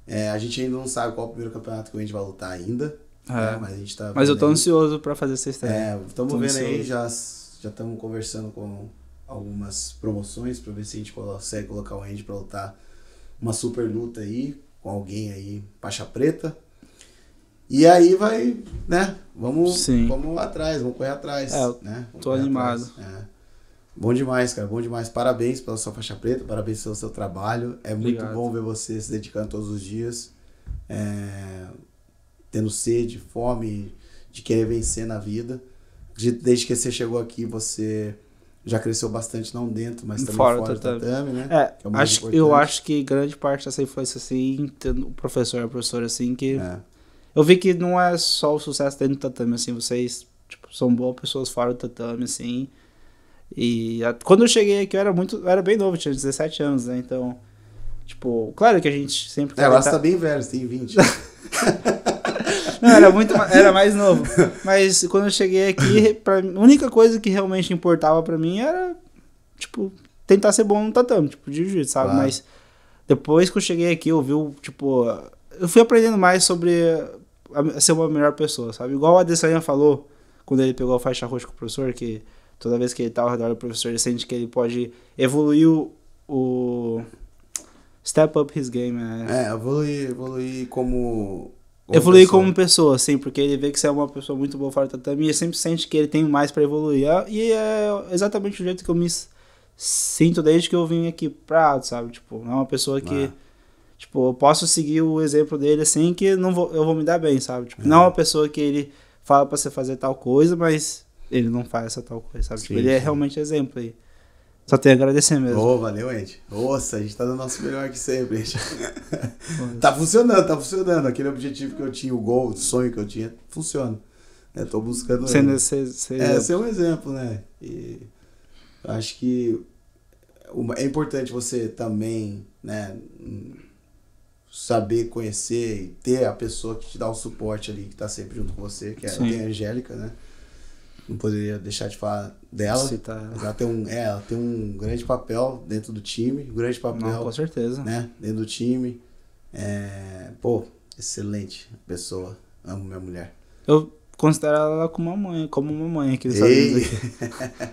É, a gente ainda não sabe qual é o primeiro campeonato que a gente vai lutar ainda. É. Né? Mas a gente tá. Mas eu tô aí. ansioso para fazer essa estreia. É, estamos vendo ansioso. aí, já estamos conversando com algumas promoções para ver se a gente consegue colocar o Andy para lutar uma super luta aí com alguém aí, faixa preta. E aí vai, né? Vamos, Sim. vamos atrás, vamos correr atrás. É, né? Vamos tô animado. Atrás, é. Bom demais, cara, bom demais. Parabéns pela sua faixa preta, parabéns pelo seu trabalho. É Obrigado. muito bom ver você se dedicando todos os dias, é, tendo sede, fome de querer vencer na vida. Desde que você chegou aqui, você já cresceu bastante, não dentro, mas também fora, fora do tatame, tatame né? É, que é acho, eu acho que grande parte dessa influência, assim, o professor e a professora, assim, que... É. Eu vi que não é só o sucesso dentro do tatame, assim, vocês, tipo, são boas pessoas fora do tatame, assim... E a, quando eu cheguei aqui, eu era muito. Eu era bem novo, tinha 17 anos, né? Então, tipo, claro que a gente sempre. É, lá você tá bem velho, você tem 20. Não, era muito era mais novo. Mas quando eu cheguei aqui, pra, a única coisa que realmente importava para mim era, tipo, tentar ser bom no tatame, tipo, de jiu sabe? Claro. Mas depois que eu cheguei aqui, eu vi, tipo, eu fui aprendendo mais sobre a, a ser uma melhor pessoa, sabe? Igual a Adesanya falou quando ele pegou a faixa roxa com o professor, que Toda vez que ele tá ao redor do professor, ele sente que ele pode evoluir o. step up his game. É, é evoluir, evoluir como como evoluir pessoa. como pessoa, sim, porque ele vê que você é uma pessoa muito boa fora do tatame e sempre sente que ele tem mais para evoluir. Ah, e é exatamente o jeito que eu me sinto desde que eu vim aqui pra, sabe? Tipo, é uma pessoa que. É. Tipo, eu posso seguir o exemplo dele assim que não vou, eu vou me dar bem, sabe? Tipo, é. Não é uma pessoa que ele fala para você fazer tal coisa, mas ele não faz essa tal coisa, sabe? Tipo, sim, tipo, ele é sim. é realmente exemplo aí. Só tenho a agradecer mesmo. Ô, oh, valeu, Andy. Nossa, a gente tá dando nosso melhor aqui sempre, Andy. tá funcionando, tá funcionando. Aquele objetivo que eu tinha, o gol, o sonho que eu tinha, funciona. Eu é, tô buscando. Sendo ser, ser é, ser um exemplo, né? E acho que é importante você também, né? Saber conhecer e ter a pessoa que te dá o suporte ali, que tá sempre junto com você, que é, a Angélica, né? não poderia deixar de falar dela. Citar ela. tem um, é, ela tem um grande papel dentro do time, um grande papel. Não, com certeza. Né, dentro do time. É, pô, excelente pessoa. Amo minha mulher. Eu considera ela como uma mãe, como uma mãe, aquele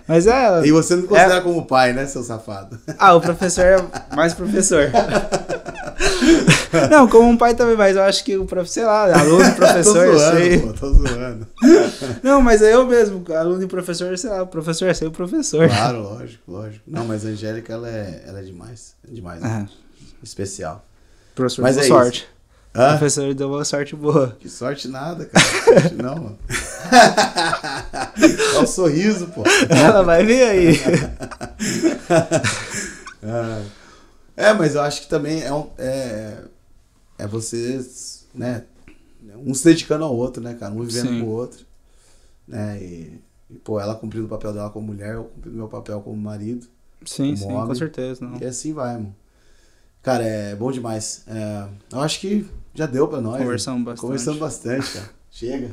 Mas é E você não é considera é... como pai, né, seu safado? Ah, o professor é mais professor. não, como um pai também, mas eu acho que o professor, sei lá, aluno, e professor, tô zoando, sei. Pô, tô zoando. não, mas é eu mesmo, aluno e professor, sei lá, professor, é sei o professor. Claro, lógico, lógico. Não, mas a Angélica, ela é, ela é demais. É demais, né? Especial. Professor, mas é sorte. Isso. Hã? O professor deu uma sorte boa. Que sorte nada, cara. Sorte não, mano. Olha o sorriso, pô. Ela vai vir aí. é, mas eu acho que também é, um, é, é vocês, né? Um se dedicando ao outro, né, cara? Um vivendo Sim. com o outro. Né? E, e, pô, ela cumprindo o papel dela como mulher, eu cumprindo meu papel como marido. Sim, como sim, homem. com certeza. Não. E assim vai, mano. Cara, é bom demais. É, eu acho que já deu pra nós. Né? Conversamos né? bastante. Conversamos bastante, cara. Chega.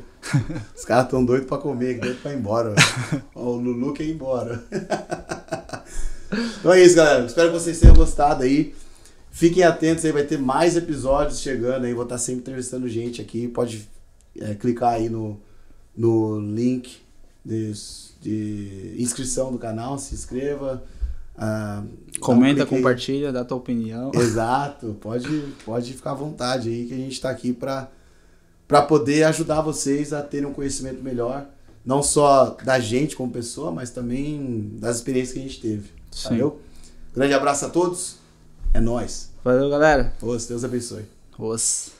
Os caras estão doidos pra comer, doidos pra ir embora. Ó, o Lulu quer ir embora. então é isso, galera. Espero que vocês tenham gostado aí. Fiquem atentos aí, vai ter mais episódios chegando aí. Vou estar tá sempre entrevistando gente aqui. Pode é, clicar aí no, no link de, de inscrição do canal, se inscreva. Ah, Comenta, compartilha, dá tua opinião. Exato, pode, pode ficar à vontade aí que a gente está aqui para poder ajudar vocês a terem um conhecimento melhor, não só da gente como pessoa, mas também das experiências que a gente teve. Sim. Valeu? Grande abraço a todos. É nós. Valeu, galera. Os Deus abençoe. Os.